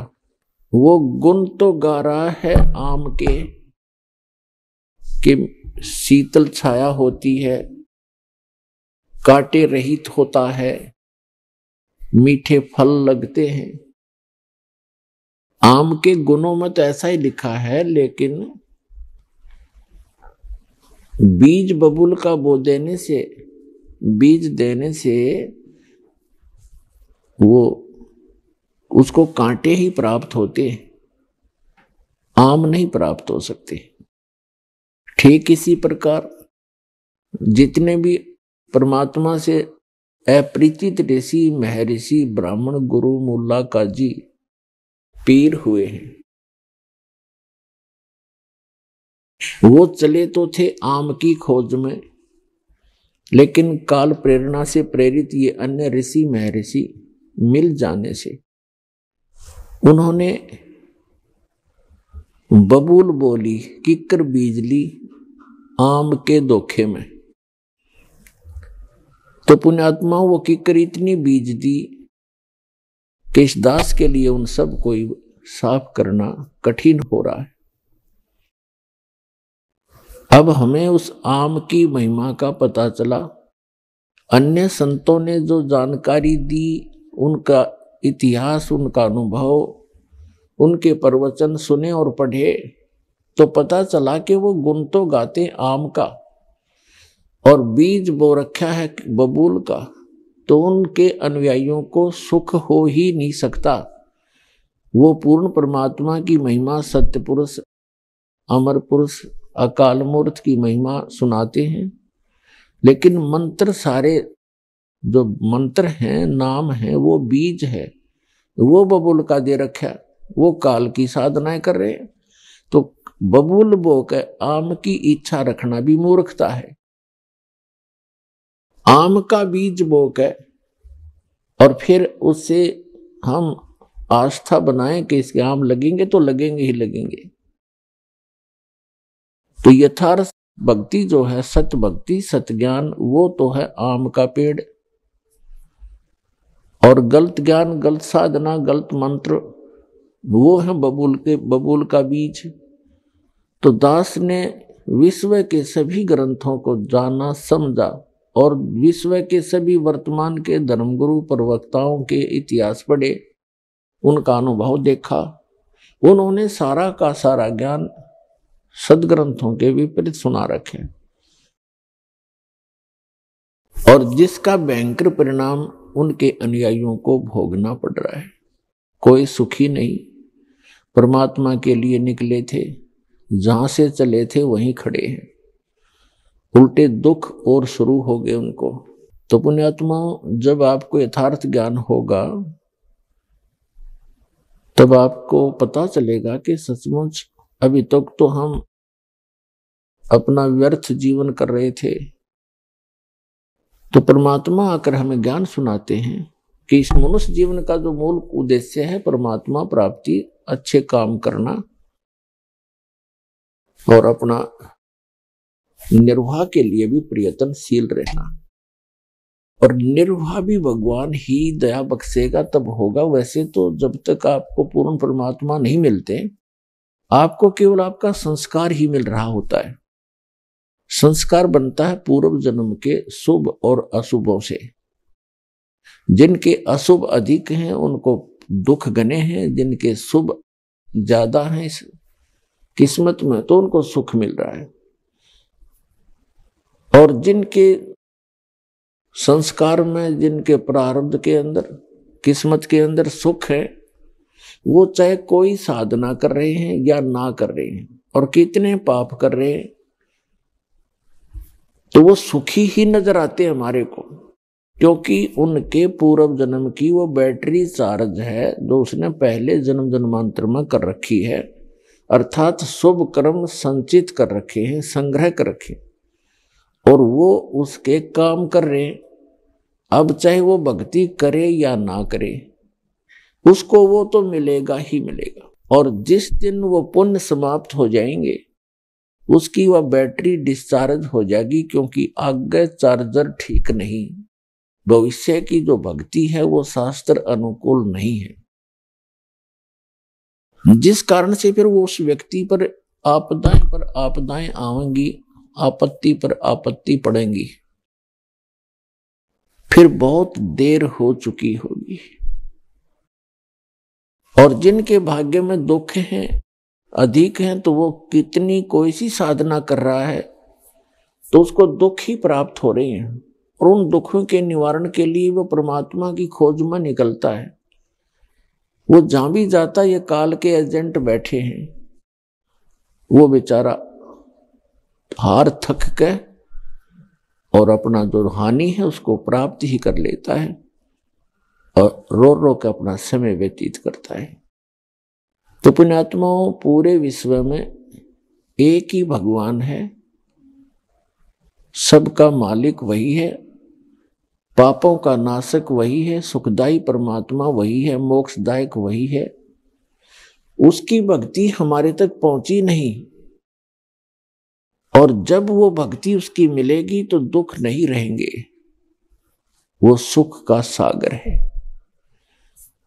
वो गुण तो गा रहा है आम के कि शीतल छाया होती है कांटे रहित होता है मीठे फल लगते हैं आम के गुणों में तो ऐसा ही लिखा है लेकिन बीज बबुल का बो देने से बीज देने से वो उसको कांटे ही प्राप्त होते आम नहीं प्राप्त हो सकते ठीक इसी प्रकार जितने भी परमात्मा से अप्रीतित ऋषि महर्षि ब्राह्मण गुरु मुल्ला काजी पीर हुए हैं वो चले तो थे आम की खोज में लेकिन काल प्रेरणा से प्रेरित ये अन्य ऋषि महर्षि मिल जाने से उन्होंने बबूल बोली किकर बीजली आम के धोखे में तो पुण्यात्मा वो किकर इतनी बीज दी कि इस दास के लिए उन सब को साफ करना कठिन हो रहा है अब हमें उस आम की महिमा का पता चला अन्य संतों ने जो जानकारी दी उनका इतिहास उनका अनुभव उनके प्रवचन सुने और पढ़े तो पता चला कि वो गुण तो गाते आम का और बीज बो रखा है बबूल का तो उनके अनुयायियों को सुख हो ही नहीं सकता वो पूर्ण परमात्मा की महिमा सत्य पुरुष अमर पुरुष अकाल मूर्त की महिमा सुनाते हैं लेकिन मंत्र सारे जो मंत्र हैं नाम हैं वो बीज है वो बबूल का दे रखा वो काल की साधनाएं कर रहे हैं तो बबूल बो के आम की इच्छा रखना भी मूर्खता है आम का बीज बो के और फिर उससे हम आस्था बनाएं कि इसके आम लगेंगे तो लगेंगे ही लगेंगे तो यथार्थ भक्ति जो है सत भक्ति सत ज्ञान वो तो है आम का पेड़ और गलत ज्ञान गलत साधना गलत मंत्र वो है बबूल के बबूल का बीज तो दास ने विश्व के सभी ग्रंथों को जाना समझा और विश्व के सभी वर्तमान के धर्मगुरु प्रवक्ताओं के इतिहास पढ़े उनका अनुभव देखा उन्होंने सारा का सारा ज्ञान सदग्रंथों के विपरीत सुना रखे और जिसका भयंकर परिणाम उनके अनुयायियों को भोगना पड़ रहा है कोई सुखी नहीं परमात्मा के लिए निकले थे जहां से चले थे वहीं खड़े हैं उल्टे दुख और शुरू हो गए उनको तो पुण्यात्मा जब आपको यथार्थ ज्ञान होगा तब आपको पता चलेगा कि सचमुच अभी तक तो, हम अपना व्यर्थ जीवन कर रहे थे तो परमात्मा आकर हमें ज्ञान सुनाते हैं कि इस मनुष्य जीवन का जो मूल उद्देश्य है परमात्मा प्राप्ति अच्छे काम करना और अपना निर्वाह के लिए भी प्रयत्नशील रहना और निर्वाह भी भगवान ही दया बख्शेगा तब होगा वैसे तो जब तक आपको पूर्ण परमात्मा नहीं मिलते आपको केवल आपका संस्कार ही मिल रहा होता है संस्कार बनता है पूर्व जन्म के शुभ और अशुभों से जिनके अशुभ अधिक हैं उनको दुख गने हैं जिनके शुभ ज्यादा हैं किस्मत में तो उनको सुख मिल रहा है और जिनके संस्कार में जिनके प्रारब्ध के अंदर किस्मत के अंदर सुख है वो चाहे कोई साधना कर रहे हैं या ना कर रहे हैं और कितने पाप कर रहे हैं तो वो सुखी ही नजर आते हैं हमारे को क्योंकि उनके पूर्व जन्म की वो बैटरी चार्ज है जो उसने पहले जन्म जन्मांतर में कर रखी है अर्थात शुभ कर्म संचित कर रखे हैं संग्रह कर रखे हैं और वो उसके काम कर रहे हैं अब चाहे वो भक्ति करे या ना करे उसको वो तो मिलेगा ही मिलेगा और जिस दिन वो पुण्य समाप्त हो जाएंगे उसकी वह बैटरी डिस्चार्ज हो जाएगी क्योंकि आगे चार्जर ठीक नहीं भविष्य की जो भक्ति है वो शास्त्र अनुकूल नहीं है जिस कारण से फिर वो उस व्यक्ति पर आपदाएं पर आपदाएं आवेंगी आपत्ति पर आपत्ति पड़ेंगी फिर बहुत देर हो चुकी होगी और जिनके भाग्य में दुख है अधिक है तो वो कितनी कोई सी साधना कर रहा है तो उसको दुख ही प्राप्त हो रहे हैं और उन दुखों के निवारण के लिए वो परमात्मा की खोज में निकलता है वो जहां भी जाता ये काल के एजेंट बैठे हैं वो बेचारा भार थक के और अपना जो हानि है उसको प्राप्त ही कर लेता है और रो रो के अपना समय व्यतीत करता है तो पुण्यात्माओं पूरे विश्व में एक ही भगवान है सबका मालिक वही है पापों का नाशक वही है सुखदायी परमात्मा वही है मोक्षदायक वही है उसकी भक्ति हमारे तक पहुंची नहीं और जब वो भक्ति उसकी मिलेगी तो दुख नहीं रहेंगे वो सुख का सागर है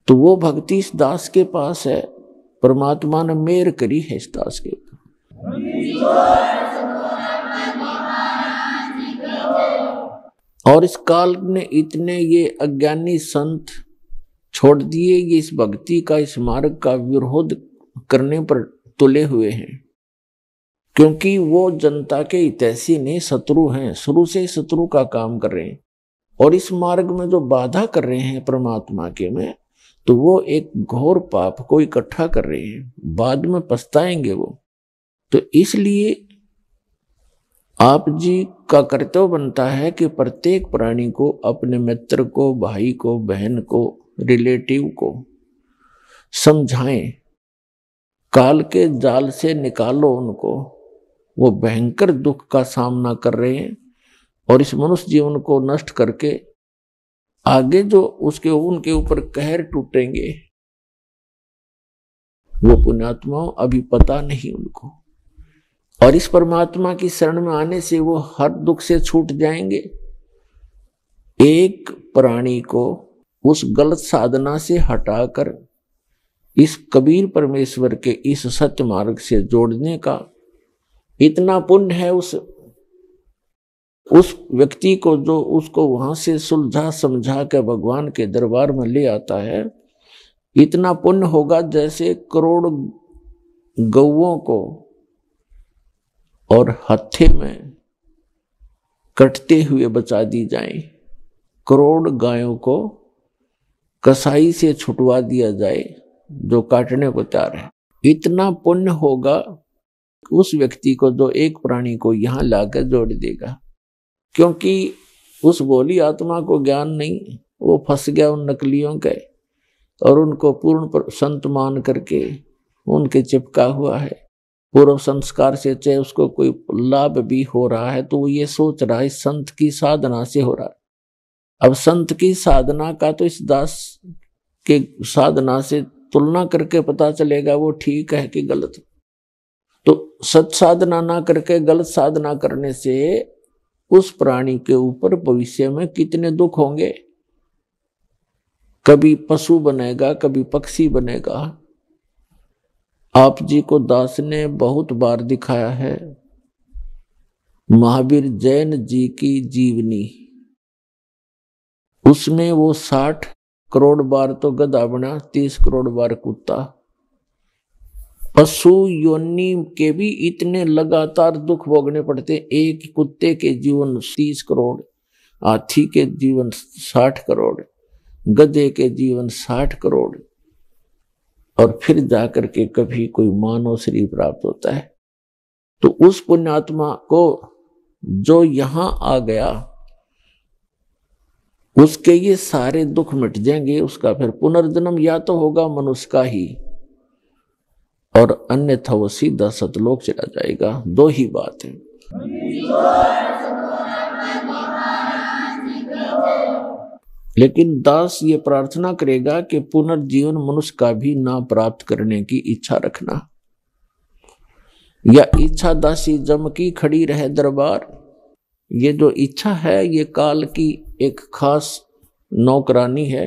तो वो भक्ति इस दास के पास है परमात्मा ने मेर करी है इस दास के ऊपर और इस काल ने इतने ये अज्ञानी संत छोड़ दिए ये इस भक्ति का इस मार्ग का विरोध करने पर तुले हुए हैं क्योंकि वो जनता के हितैषी नहीं शत्रु हैं शुरू से ही शत्रु का काम कर रहे हैं और इस मार्ग में जो बाधा कर रहे हैं परमात्मा के में तो वो एक घोर पाप को इकट्ठा कर रहे हैं बाद में पछताएंगे वो तो इसलिए आप जी का कर्तव्य बनता है कि प्रत्येक प्राणी को अपने मित्र को भाई को बहन को रिलेटिव को समझाएं काल के जाल से निकालो उनको वो भयंकर दुख का सामना कर रहे हैं और इस मनुष्य जीवन को नष्ट करके आगे जो उसके उनके ऊपर कहर टूटेंगे वो पुण्यात्माओं अभी पता नहीं उनको और इस परमात्मा की शरण में आने से वो हर दुख से छूट जाएंगे एक प्राणी को उस गलत साधना से हटाकर इस कबीर परमेश्वर के इस सत्य मार्ग से जोड़ने का इतना पुण्य है उस उस व्यक्ति को जो उसको वहां से सुलझा समझा के भगवान के दरबार में ले आता है इतना पुण्य होगा जैसे करोड़ गौओं को और हथे में कटते हुए बचा दी जाए करोड़ गायों को कसाई से छुटवा दिया जाए जो काटने को तैयार है इतना पुण्य होगा उस व्यक्ति को जो एक प्राणी को यहाँ लाकर जोड़ देगा क्योंकि उस बोली आत्मा को ज्ञान नहीं वो फंस गया उन नकलियों के और उनको पूर्ण संत मान करके उनके चिपका हुआ है पूर्व संस्कार से चाहे उसको कोई लाभ भी हो रहा है तो वो ये सोच रहा है संत की साधना से हो रहा है अब संत की साधना का तो इस दास के साधना से तुलना करके पता चलेगा वो ठीक है कि गलत है तो सत साधना ना करके गलत साधना करने से उस प्राणी के ऊपर भविष्य में कितने दुख होंगे कभी पशु बनेगा कभी पक्षी बनेगा आप जी को दास ने बहुत बार दिखाया है महावीर जैन जी की जीवनी उसमें वो साठ करोड़ बार तो गधा बना तीस करोड़ बार कुत्ता पशु योनि के भी इतने लगातार दुख भोगने पड़ते एक कुत्ते के जीवन तीस करोड़ हाथी के जीवन साठ करोड़ गधे के जीवन साठ करोड़ और फिर जाकर के कभी कोई मानव शरीर प्राप्त होता है तो उस पुण्यात्मा को जो यहां आ गया उसके ये सारे दुख मिट जाएंगे उसका फिर पुनर्जन्म या तो होगा मनुष्य का ही और अन्यथा वो सीधा सतलोक चला जाएगा दो ही बात है लेकिन दास ये प्रार्थना करेगा कि पुनर्जीवन मनुष्य का भी ना प्राप्त करने की इच्छा रखना या इच्छा दासी जम की खड़ी रहे दरबार ये जो इच्छा है ये काल की एक खास नौकरानी है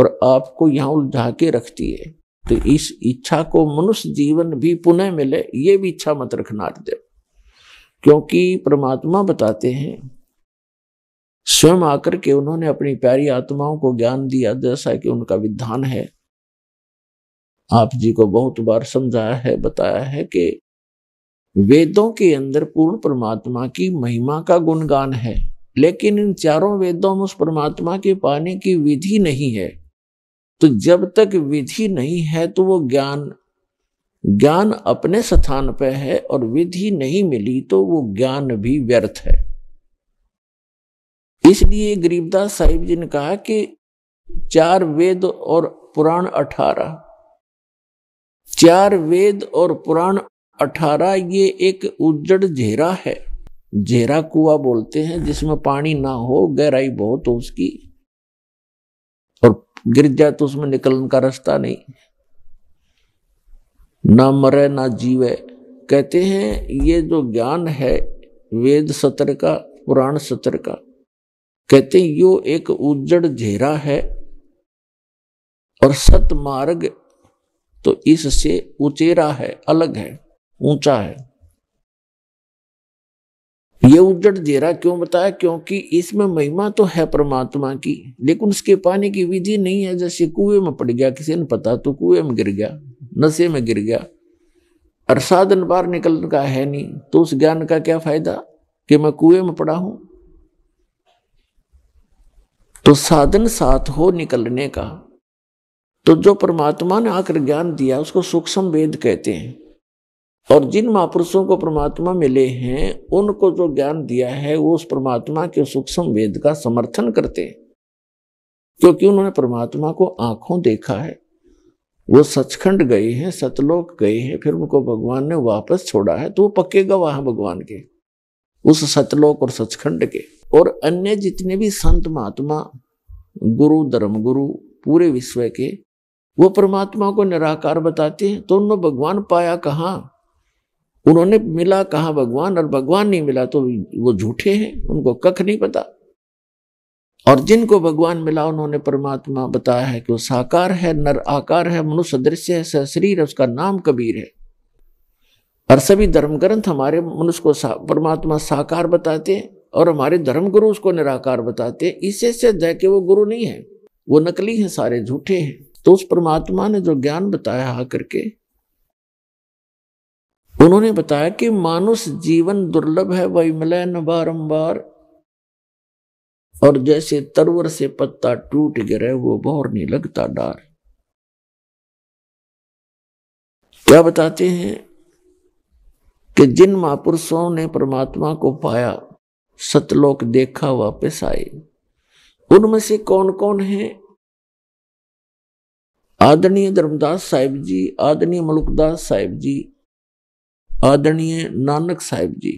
और आपको यहां उलझा के रखती है तो इस इच्छा को मनुष्य जीवन भी पुनः मिले ये भी इच्छा मत रखना दे क्योंकि परमात्मा बताते हैं स्वयं आकर के उन्होंने अपनी प्यारी आत्माओं को ज्ञान दिया जैसा कि उनका विधान है आप जी को बहुत बार समझाया है बताया है कि वेदों के अंदर पूर्ण परमात्मा की महिमा का गुणगान है लेकिन इन चारों वेदों में उस परमात्मा के पाने की विधि नहीं है तो जब तक विधि नहीं है तो वो ज्ञान ज्ञान अपने स्थान पर है और विधि नहीं मिली तो वो ज्ञान भी व्यर्थ है इसलिए गरीबदास साहिब जी ने कहा कि चार वेद और पुराण अठारह चार वेद और पुराण अठारह ये एक उज्जड़ झेरा है झेरा कुआ बोलते हैं जिसमें पानी ना हो गहराई बहुत हो उसकी गिर जाए तो उसमें निकलने का रास्ता नहीं ना मरे ना जीवे कहते हैं ये जो ज्ञान है वेद सत्र का पुराण सत्र का कहते हैं यो एक उज्जड़ झेरा है और सत मार्ग तो इससे उचेरा है अलग है ऊंचा है ये उद्दट जेरा क्यों बताया क्योंकि इसमें महिमा तो है परमात्मा की लेकिन उसके पाने की विधि नहीं है जैसे कुएं में पड़ गया किसी ने पता तो कुएं में गिर गया नशे में गिर गया और साधन बाहर निकलने का है नहीं तो उस ज्ञान का क्या फायदा कि मैं कुएं में पड़ा हूं तो साधन साथ हो निकलने का तो जो परमात्मा ने आकर ज्ञान दिया उसको सूक्ष्म वेद कहते हैं और जिन महापुरुषों को परमात्मा मिले हैं उनको जो ज्ञान दिया है वो उस परमात्मा के सूक्ष्म वेद का समर्थन करते हैं क्योंकि उन्होंने परमात्मा को आंखों देखा है वो सचखंड गए हैं सतलोक गए हैं फिर उनको भगवान ने वापस छोड़ा है तो वो पक्के गवाह भगवान के उस सतलोक और सचखंड के और अन्य जितने भी संत महात्मा गुरु धर्म गुरु पूरे विश्व के वो परमात्मा को निराकार बताते हैं तो उन्होंने भगवान पाया कहाँ उन्होंने मिला कहा भगवान और भगवान नहीं मिला तो वो झूठे हैं उनको कख नहीं पता और जिनको भगवान मिला उन्होंने परमात्मा बताया है कि वो साकार है नर आकार है मनुष्य दृश्य है सशरीर है उसका नाम कबीर है और सभी धर्म ग्रंथ हमारे मनुष्य को सा, परमात्मा साकार बताते हैं और हमारे धर्म गुरु उसको निराकार बताते हैं इससे से है के वो गुरु नहीं है वो नकली है सारे झूठे हैं तो उस परमात्मा ने जो ज्ञान बताया आकर के उन्होंने बताया कि मानुष जीवन दुर्लभ है वैमलयन बारंबार और जैसे तरवर से पत्ता टूट गिर वो बोर नहीं लगता डार क्या बताते हैं कि जिन महापुरुषों ने परमात्मा को पाया सतलोक देखा वापस आए उनमें से कौन कौन है आदरणीय धर्मदास साहिब जी आदरणीय मलुकदास साहिब जी आदरणीय नानक साहब जी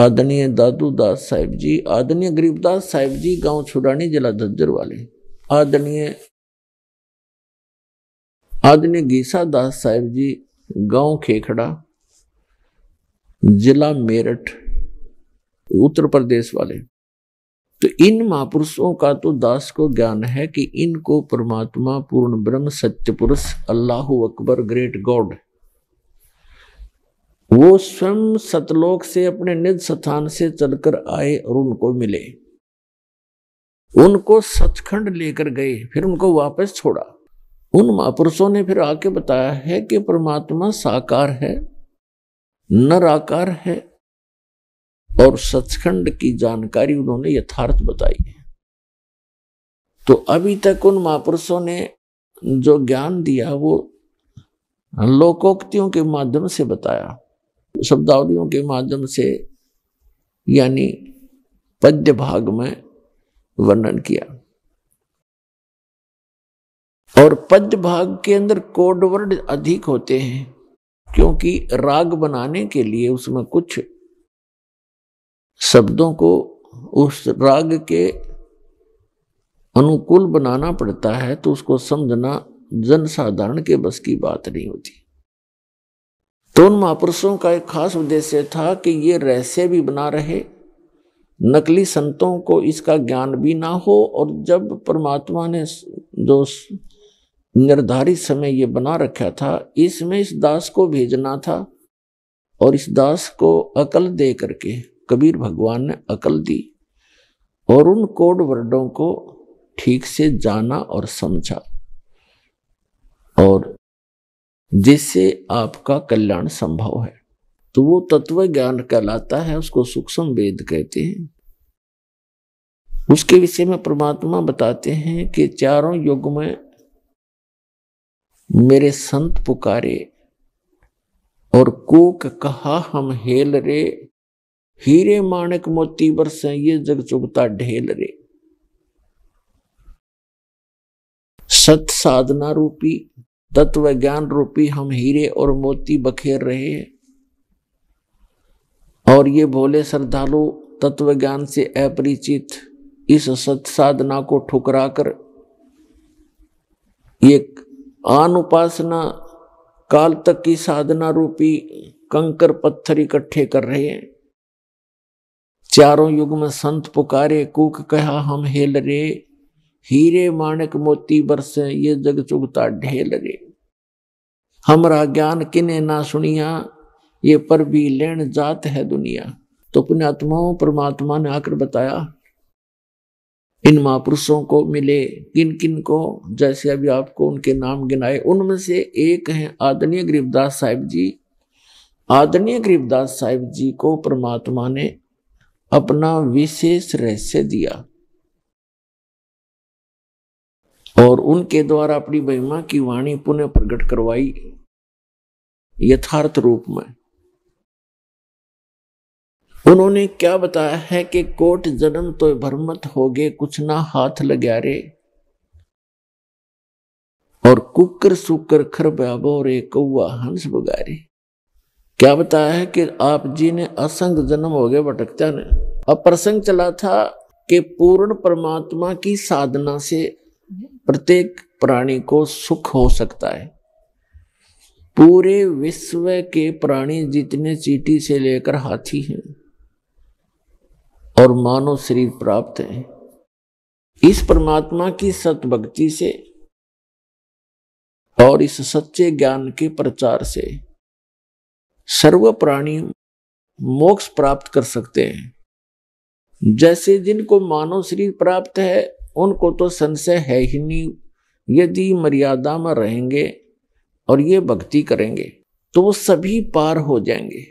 आदरणीय दादू दास साहेब जी आदरणीय गरीबदास साहेब जी गांव छुड़ानी जिला झज्जर वाले आदरणीय आदरणीय गीसा दास साहेब जी गांव खेखड़ा जिला मेरठ उत्तर प्रदेश वाले तो इन महापुरुषों का तो दास को ज्ञान है कि इनको परमात्मा पूर्ण ब्रह्म सत्य पुरुष अल्लाह अकबर ग्रेट गॉड वो स्वयं सतलोक से अपने निज स्थान से चलकर आए और उनको मिले उनको सचखंड लेकर गए फिर उनको वापस छोड़ा उन महापुरुषों ने फिर आके बताया है कि परमात्मा साकार है नराकार है और सचखंड की जानकारी उन्होंने यथार्थ बताई है तो अभी तक उन महापुरुषों ने जो ज्ञान दिया वो लोकोक्तियों के माध्यम से बताया शब्दावलियों के माध्यम से यानी पद्य भाग में वर्णन किया और पद्य भाग के अंदर कोडवर्ड अधिक होते हैं क्योंकि राग बनाने के लिए उसमें कुछ शब्दों को उस राग के अनुकूल बनाना पड़ता है तो उसको समझना जनसाधारण के बस की बात नहीं होती तो उन महापुरुषों का एक खास उद्देश्य था कि ये रहस्य भी बना रहे नकली संतों को इसका ज्ञान भी ना हो और जब परमात्मा ने जो निर्धारित समय ये बना रखा था इसमें इस दास को भेजना था और इस दास को अकल दे करके कबीर भगवान ने अकल दी और उन कोड वर्डों को ठीक से जाना और समझा और जिससे आपका कल्याण संभव है तो वो तत्व ज्ञान कहलाता है उसको सूक्ष्म वेद कहते हैं उसके विषय में परमात्मा बताते हैं कि चारों युग में मेरे संत पुकारे और कोक कहा हम हेल रे हीरे माणक मोती बरसे ये जग चुगता ढेल रे सत साधना रूपी तत्व ज्ञान रूपी हम हीरे और मोती बखेर रहे हैं और ये भोले श्रद्धालु तत्व ज्ञान से अपरिचित इस सत्साधना को ठुकरा कर ये अनुपासना काल तक की साधना रूपी कंकर पत्थर इकट्ठे कर रहे हैं चारों युग में संत पुकारे कुक कहा हम हेल रे हीरे माणक मोती बरसे ये जग चुगता ढे लगे हमरा ज्ञान किने ना सुनिया ये पर भी लेन जात है दुनिया तो पुण्यात्माओं परमात्मा ने आकर बताया इन महापुरुषों को मिले किन किन को जैसे अभी आपको उनके नाम गिनाए उनमें से एक हैं आदरणीय गरीबदास साहिब जी आदरणीय गरीबदास साहिब जी को परमात्मा ने अपना विशेष रहस्य दिया और उनके द्वारा अपनी महिमा की वाणी पुनः प्रकट करवाई यथार्थ रूप में उन्होंने क्या बताया है कि कोट जन्म तो भरमत हो गए कुछ ना हाथ लग्या रे और कुकर सुकर खर बो रे कौआ हंस बगारे क्या बताया है कि आप जी ने असंग जन्म हो गए भटकता ने अब प्रसंग चला था कि पूर्ण परमात्मा की साधना से प्रत्येक प्राणी को सुख हो सकता है पूरे विश्व के प्राणी जितने चीटी से लेकर हाथी हैं और मानव शरीर प्राप्त है इस परमात्मा की सतभक्ति से और इस सच्चे ज्ञान के प्रचार से सर्व प्राणी मोक्ष प्राप्त कर सकते हैं जैसे जिनको मानव शरीर प्राप्त है उनको तो संशय है ही नहीं यदि मर्यादा में रहेंगे और ये भक्ति करेंगे तो वो सभी पार हो जाएंगे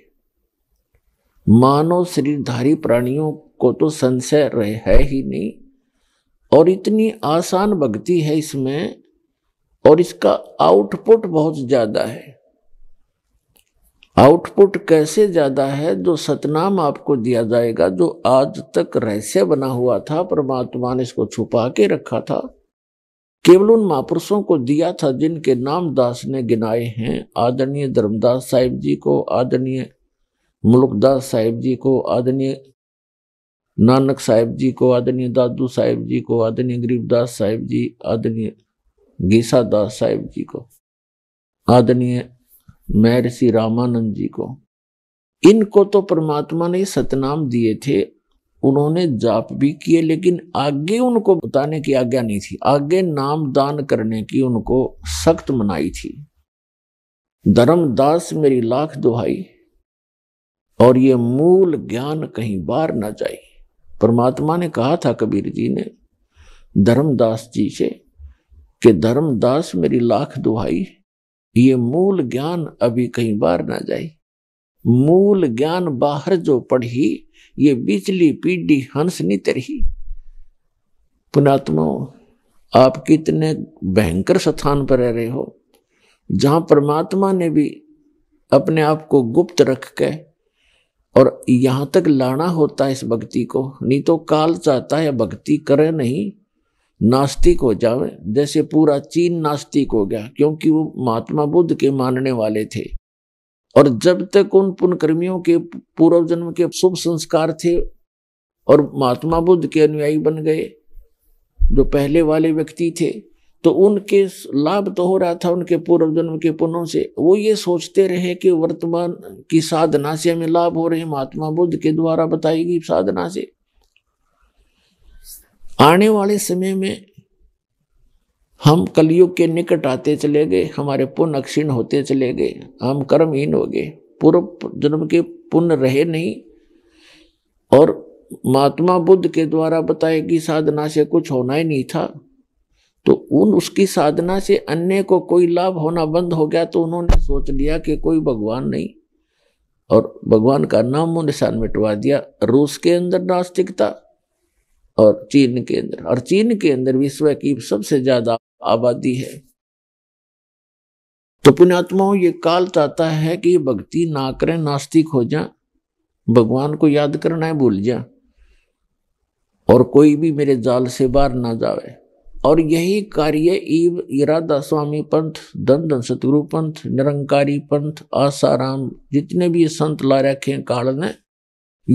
मानव शरीरधारी प्राणियों को तो संशय रहे है ही नहीं और इतनी आसान भक्ति है इसमें और इसका आउटपुट बहुत ज़्यादा है आउटपुट कैसे ज़्यादा है जो सतनाम आपको दिया जाएगा जो आज तक रहस्य बना हुआ था परमात्मा ने इसको छुपा के रखा था केवल उन महापुरुषों को दिया था जिनके नाम दास ने गिनाए हैं आदरणीय धर्मदास साहिब जी को आदरणीय मुलुकदास साहिब जी को आदरणीय नानक साहिब जी को आदरणीय दादू साहिब जी को आदरणीय गरीबदास साहिब जी आदरणीय गीसादास साहिब जी को आदरणीय महर्षि रामानंद जी को इनको तो परमात्मा ने सतनाम दिए थे उन्होंने जाप भी किए लेकिन आगे उनको बताने की आज्ञा नहीं थी आगे नाम दान करने की उनको सख्त मनाई थी धर्मदास मेरी लाख दुहाई और ये मूल ज्ञान कहीं बार ना जाए परमात्मा ने कहा था कबीर जी ने धर्मदास जी से कि धर्मदास मेरी लाख दुहाई ये मूल ज्ञान अभी कहीं बाहर ना जाए मूल ज्ञान बाहर जो पढ़ी ये बिचली पीढ़ी हंस नहीं तरही पुणात्मा आप कितने भयंकर स्थान पर रह रहे हो जहां परमात्मा ने भी अपने आप को गुप्त रख के और यहां तक लाना होता है इस भक्ति को नहीं तो काल चाहता है भक्ति करे नहीं नास्तिक हो जावे जैसे पूरा चीन नास्तिक हो गया क्योंकि वो महात्मा बुद्ध के मानने वाले थे और जब तक उन पुनकर्मियों के पूर्व जन्म के शुभ संस्कार थे और महात्मा बुद्ध के अनुयायी बन गए जो पहले वाले व्यक्ति थे तो उनके लाभ तो हो रहा था उनके पूर्व जन्म के पुनों से वो ये सोचते रहे कि वर्तमान की साधना से हमें लाभ हो रहे महात्मा बुद्ध के द्वारा बताई गई साधना से आने वाले समय में हम कलयुग के निकट आते चले गए हमारे पुण्य अक्षीण होते चले गए हम कर्महीन हो गए पूर्व जन्म के पुण्य रहे नहीं और महात्मा बुद्ध के द्वारा बताए कि साधना से कुछ होना ही नहीं था तो उन उसकी साधना से अन्य को कोई लाभ होना बंद हो गया तो उन्होंने सोच लिया कि कोई भगवान नहीं और भगवान का नाम निशान मिटवा दिया रूस के अंदर नास्तिकता और चीन के अंदर और चीन के अंदर विश्व की सबसे ज्यादा आबादी है तो पुण्यात्माओं ये काल चाहता है कि भक्ति ना करें नास्तिक हो जा भगवान को याद करना है भूल जा और कोई भी मेरे जाल से बाहर ना जावे और यही कार्य ईव इरादा स्वामी पंथ दन धन सतगुरु पंथ निरंकारी पंथ आसाराम जितने भी संत ला रखे काल ने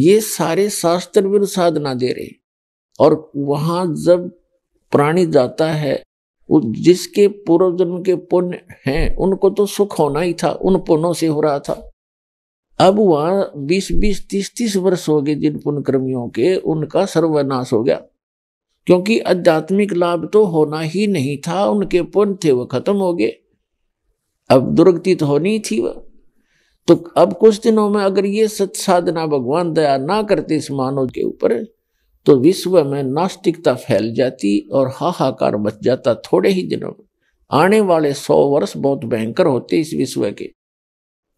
ये सारे शास्त्र विरुद्ध साधना दे रहे और वहां जब प्राणी जाता है जिसके पूर्व जन्म के पुण्य हैं उनको तो सुख होना ही था उन पुण्यों से हो रहा था अब वहां बीस बीस तीस तीस वर्ष हो गए जिन पुण्यकर्मियों के उनका सर्वनाश हो गया क्योंकि आध्यात्मिक लाभ तो होना ही नहीं था उनके पुण्य थे वह खत्म हो गए अब दुर्गति तो होनी थी वह तो अब कुछ दिनों में अगर ये साधना भगवान दया ना करते इस मानव के ऊपर तो विश्व में नास्तिकता फैल जाती और हाहाकार मच जाता थोड़े ही दिनों में आने वाले सौ वर्ष बहुत भयंकर होते इस विश्व के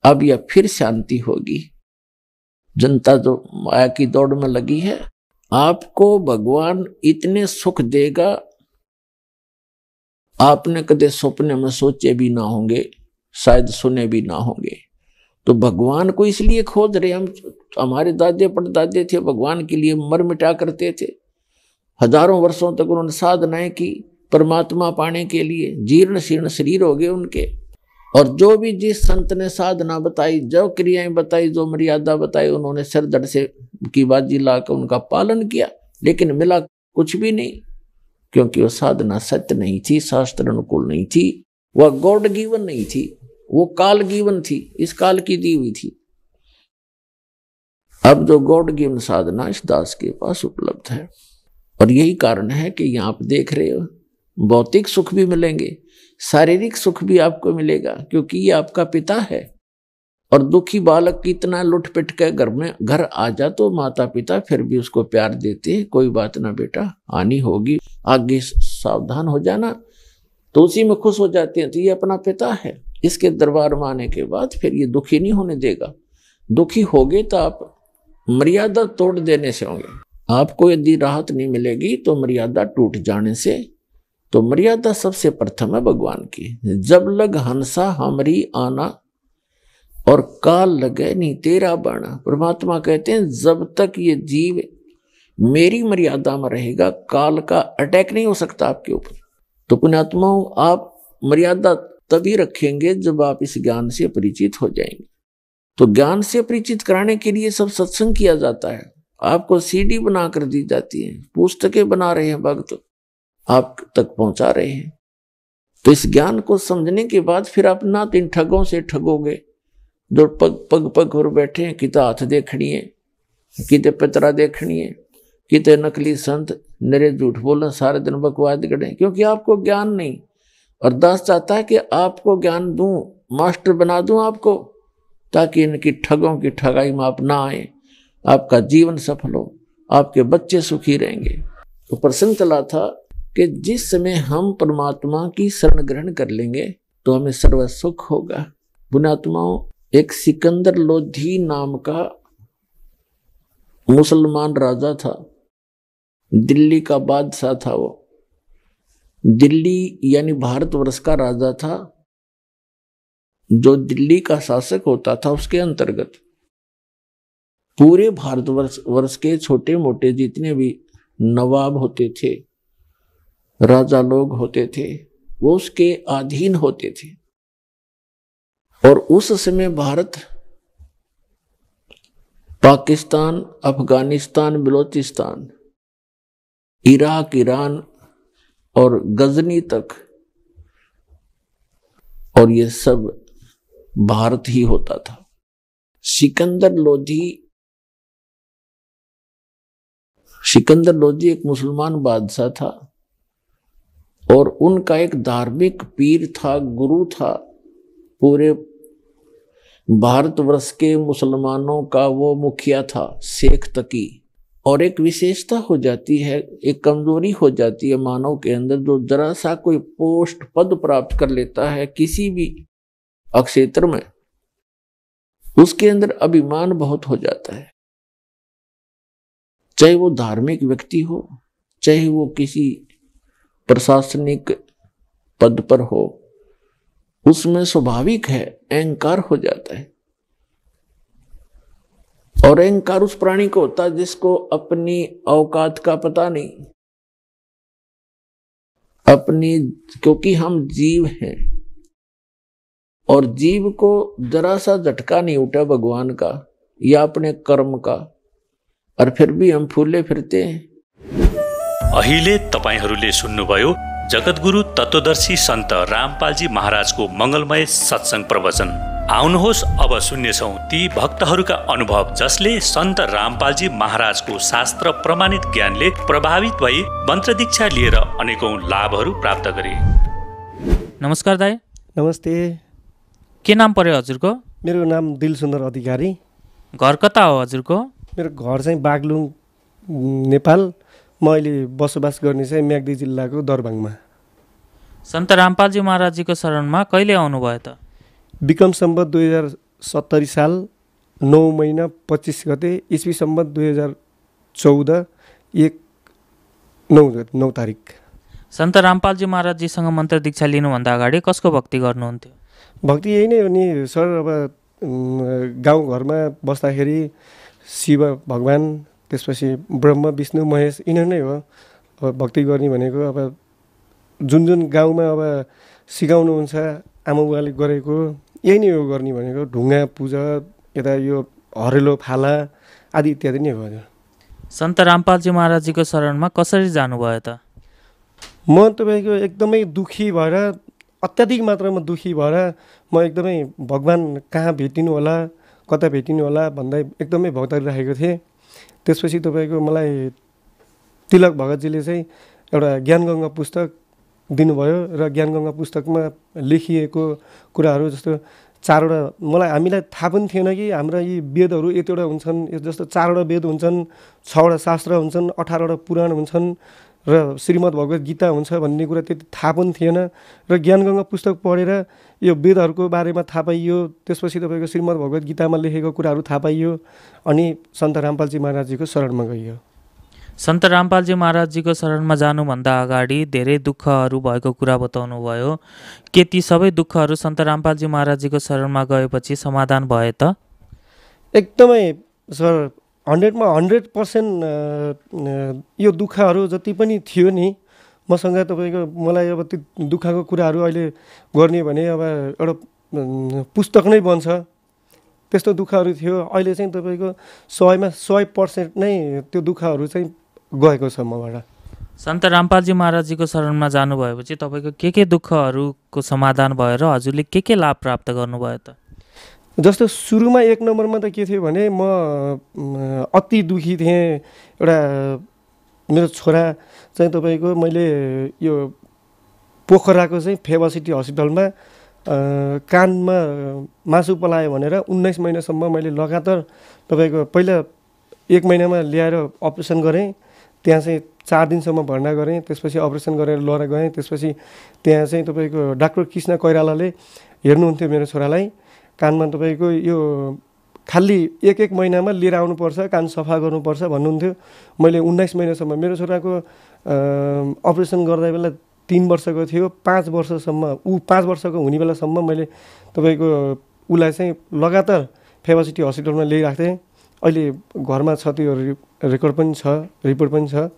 अब यह फिर शांति होगी जनता जो माया की दौड़ में लगी है आपको भगवान इतने सुख देगा आपने कदे सपने में सोचे भी ना होंगे शायद सुने भी ना होंगे तो भगवान को इसलिए खोज रहे हम हमारे दादे परदादे थे भगवान के लिए मर मिटा करते थे हजारों वर्षों तक उन्होंने साधनाएं की परमात्मा पाने के लिए जीर्ण शीर्ण शरीर हो गए उनके और जो भी जिस संत ने साधना बताई जो क्रियाएं बताई जो मर्यादा बताई उन्होंने सरदड़ से की बाजी ला कर उनका पालन किया लेकिन मिला कुछ भी नहीं क्योंकि वह साधना सत्य नहीं थी शास्त्र अनुकूल नहीं थी वह गॉड गिवन नहीं थी वो काल गीवन थी इस काल की दी हुई थी अब जो गॉड गिवन साधना इस दास के पास उपलब्ध है और यही कारण है कि यहाँ आप देख रहे हो भौतिक सुख भी मिलेंगे शारीरिक सुख भी आपको मिलेगा क्योंकि ये आपका पिता है और दुखी बालक कितना लुट पिट के घर में घर आ जा तो माता पिता फिर भी उसको प्यार देते हैं कोई बात ना बेटा आनी होगी आगे सावधान हो जाना तो उसी में खुश हो जाते हैं तो ये अपना पिता है इसके दरबार में आने के बाद फिर ये दुखी नहीं होने देगा दुखी हो गए तो आप मर्यादा तोड़ देने से होंगे आपको यदि राहत नहीं मिलेगी तो मर्यादा टूट जाने से तो मर्यादा सबसे प्रथम है भगवान की जब लग हंसा हमरी आना और काल लगे नहीं तेरा बण परमात्मा कहते हैं जब तक ये जीव मेरी मर्यादा में रहेगा काल का अटैक नहीं हो सकता आपके ऊपर तो पुण्यात्माओं आप मर्यादा तभी रखेंगे जब आप इस ज्ञान से परिचित हो जाएंगे तो ज्ञान से परिचित कराने के लिए सब सत्संग किया जाता है आपको सीडी बना कर दी जाती है पुस्तकें बना रहे हैं भक्त आप तक पहुंचा रहे हैं तो इस ज्ञान को समझने के बाद फिर आप ना तो इन ठगों से ठगोगे जो पग पग पग और बैठे हैं किता हाथ देखनी है किते पतरा देखनी है किते नकली संत नरे झूठ बोलना सारे दिन बकवाद करें क्योंकि आपको ज्ञान नहीं और दास चाहता है कि आपको ज्ञान दूं मास्टर बना दूं आपको ताकि इनकी ठगों की ठगाई में आप ना आए आपका जीवन सफल हो आपके बच्चे सुखी रहेंगे तो प्रसंग चला था कि जिस समय हम परमात्मा की शरण ग्रहण कर लेंगे तो हमें सर्व सुख होगा बुनात्माओं एक सिकंदर लोधी नाम का मुसलमान राजा था दिल्ली का बादशाह था वो दिल्ली यानी भारतवर्ष का राजा था जो दिल्ली का शासक होता था उसके अंतर्गत पूरे भारतवर्ष वर्ष के छोटे मोटे जितने भी नवाब होते थे राजा लोग होते थे वो उसके अधीन होते थे और उस समय भारत पाकिस्तान अफगानिस्तान बलोचिस्तान इराक ईरान और गजनी तक और ये सब भारत ही होता था सिकंदर लोधी सिकंदर लोधी एक मुसलमान बादशाह था और उनका एक धार्मिक पीर था गुरु था पूरे भारतवर्ष के मुसलमानों का वो मुखिया था शेख तकी और एक विशेषता हो जाती है एक कमजोरी हो जाती है मानव के अंदर जो जरा सा कोई पोस्ट पद प्राप्त कर लेता है किसी भी अक्षेत्र में उसके अंदर अभिमान बहुत हो जाता है चाहे वो धार्मिक व्यक्ति हो चाहे वो किसी प्रशासनिक पद पर हो उसमें स्वाभाविक है अहंकार हो जाता है और अहंकार उस प्राणी को होता जिसको अपनी औकात का पता नहीं अपनी क्योंकि हम जीव हैं और जीव को जरा सा झटका नहीं उठा भगवान का या अपने कर्म का और फिर भी हम फूले फिरते हैं अहिले तपाईँहरूले सुन्नुभयो जगतगुरु तत्वदर्शी सन्त रामपालजी महाराजको मंगलमय सत्सङ्ग प्रवचन आउनुहोस् अब सुन्नेछौँ ती भक्तहरूका अनुभव जसले सन्त रामपालजी महाराजको शास्त्र प्रमाणित ज्ञानले प्रभावित भई मन्त्र दीक्षा लिएर अनेकौँ लाभहरू प्राप्त गरे नमस्कार दाई नमस्ते के नाम पर्यो हजुरको मेरो नाम दिलसुन्दर अधिकारी घर कता हो हजुरको मेरो घर चाहिँ बागलुङ नेपाल म अहिले बसोबास गर्ने चाहिँ म्याग्दी जिल्लाको दरबाङमा सन्त रामपालजी महाराजजीको शरणमा कहिले आउनुभयो त विक्रम सम्बत दुई हजार सत्तरी साल नौ महिना पच्चिस गते इस्वी सम्बत दुई हजार चौध एक नौ नौ तारिक सन्त रामपालजी महाराजजीसँग मन्त्र दीक्षा लिनुभन्दा अगाडि कसको भक्ति गर्नुहुन्थ्यो भक्ति यही नै हो नि सर अब गाउँ घरमा बस्दाखेरि शिव भगवान् त्यसपछि ब्रह्म विष्णु महेश यिनीहरू नै हो अब भक्ति गर्ने भनेको अब जुन जुन गाउँमा अब सिकाउनुहुन्छ आमा बुवाले गरेको यही नै हो गर्ने भनेको ढुङ्गा पूजा यता यो हरेलो फाला आदि इत्यादि नै हो हजुर सन्त रामपालजी महाराजजीको शरणमा कसरी जानुभयो त म तपाईँको एकदमै दुखी भएर अत्याधिक मात्रामा दुखी भएर म एकदमै भगवान् कहाँ भेटिनु होला कता भेटिनु होला भन्दै एकदमै राखेको थिएँ त्यसपछि तपाईँको मलाई तिलक भगतजीले चाहिँ एउटा ज्ञान गङ्गा पुस्तक दिनुभयो र ज्ञानगङ्गा पुस्तकमा लेखिएको कुराहरू जस्तो चारवटा मलाई हामीलाई थाहा पनि थिएन कि हाम्रा यी वेदहरू यतिवटा हुन्छन् जस्तो चारवटा वेद हुन्छन् छवटा शास्त्र हुन्छन् अठारवटा पुराण हुन्छन् र श्रीमद् भगवत गीता हुन्छ भन्ने कुरा त्यति थाहा पनि थिएन र ज्ञानगङ्गा पुस्तक पढेर यो वेदहरूको बारेमा थाहा पाइयो त्यसपछि तपाईँको श्रीमद् भगवत गीतामा लेखेको कुराहरू थाहा पाइयो अनि सन्त रामपालजी महाराजजीको शरणमा गइयो सन्त रामपालजी महाराजजीको शरणमा जानुभन्दा अगाडि धेरै दुःखहरू भएको कुरा बताउनुभयो के ती सबै दुःखहरू सन्त रामपालजी महाराजजीको शरणमा गएपछि समाधान भए त एकदमै सर हन्ड्रेडमा हन्ड्रेड पर्सेन्ट यो दुःखहरू जति पनि थियो नि मसँग तपाईँको मलाई अब त्यो दुःखको कुराहरू अहिले गर्ने भने अब एउटा पुस्तक नै बन्छ त्यस्तो दुःखहरू थियो अहिले चाहिँ तपाईँको सयमा सय पर्सेन्ट नै त्यो दुःखहरू चाहिँ गएको छ मबाट सन्त रामपालजी महाराजजीको शरणमा जानुभएपछि तपाईँको के के दुःखहरूको समाधान भएर हजुरले के के लाभ प्राप्त गर्नुभयो त जस्तो सुरुमा एक नम्बरमा त के थियो भने म अति दुखी थिएँ एउटा मेरो छोरा चाहिँ तपाईँको मैले यो पोखराको चाहिँ फेभासिटी हस्पिटलमा कानमा मासु पलायो भनेर उन्नाइस महिनासम्म मैले लगातार तपाईँको पहिला एक महिनामा ल्याएर अपरेसन गरेँ त्यहाँ चाहिँ चार दिनसम्म भर्ना गरेँ त्यसपछि अपरेसन गरेर लडेर गएँ त्यसपछि त्यहाँ चाहिँ तपाईँको डाक्टर कृष्ण कोइरालाले हेर्नुहुन्थ्यो मेरो छोरालाई कानमा तपाईँको यो खालि एक एक महिनामा लिएर आउनुपर्छ कान सफा गर्नुपर्छ भन्नुहुन्थ्यो मैले उन्नाइस महिनासम्म मेरो छोराको अपरेसन गर्दा बेला तिन वर्षको थियो पाँच वर्षसम्म ऊ पाँच वर्षको हुने बेलासम्म मैले तपाईँको उसलाई चाहिँ लगातार फेभासिटी हस्पिटलमा ल्याइरहेको थिएँ अहिले घरमा छ त्यो रेकर्ड पनि छ रिपोर्ट पनि छ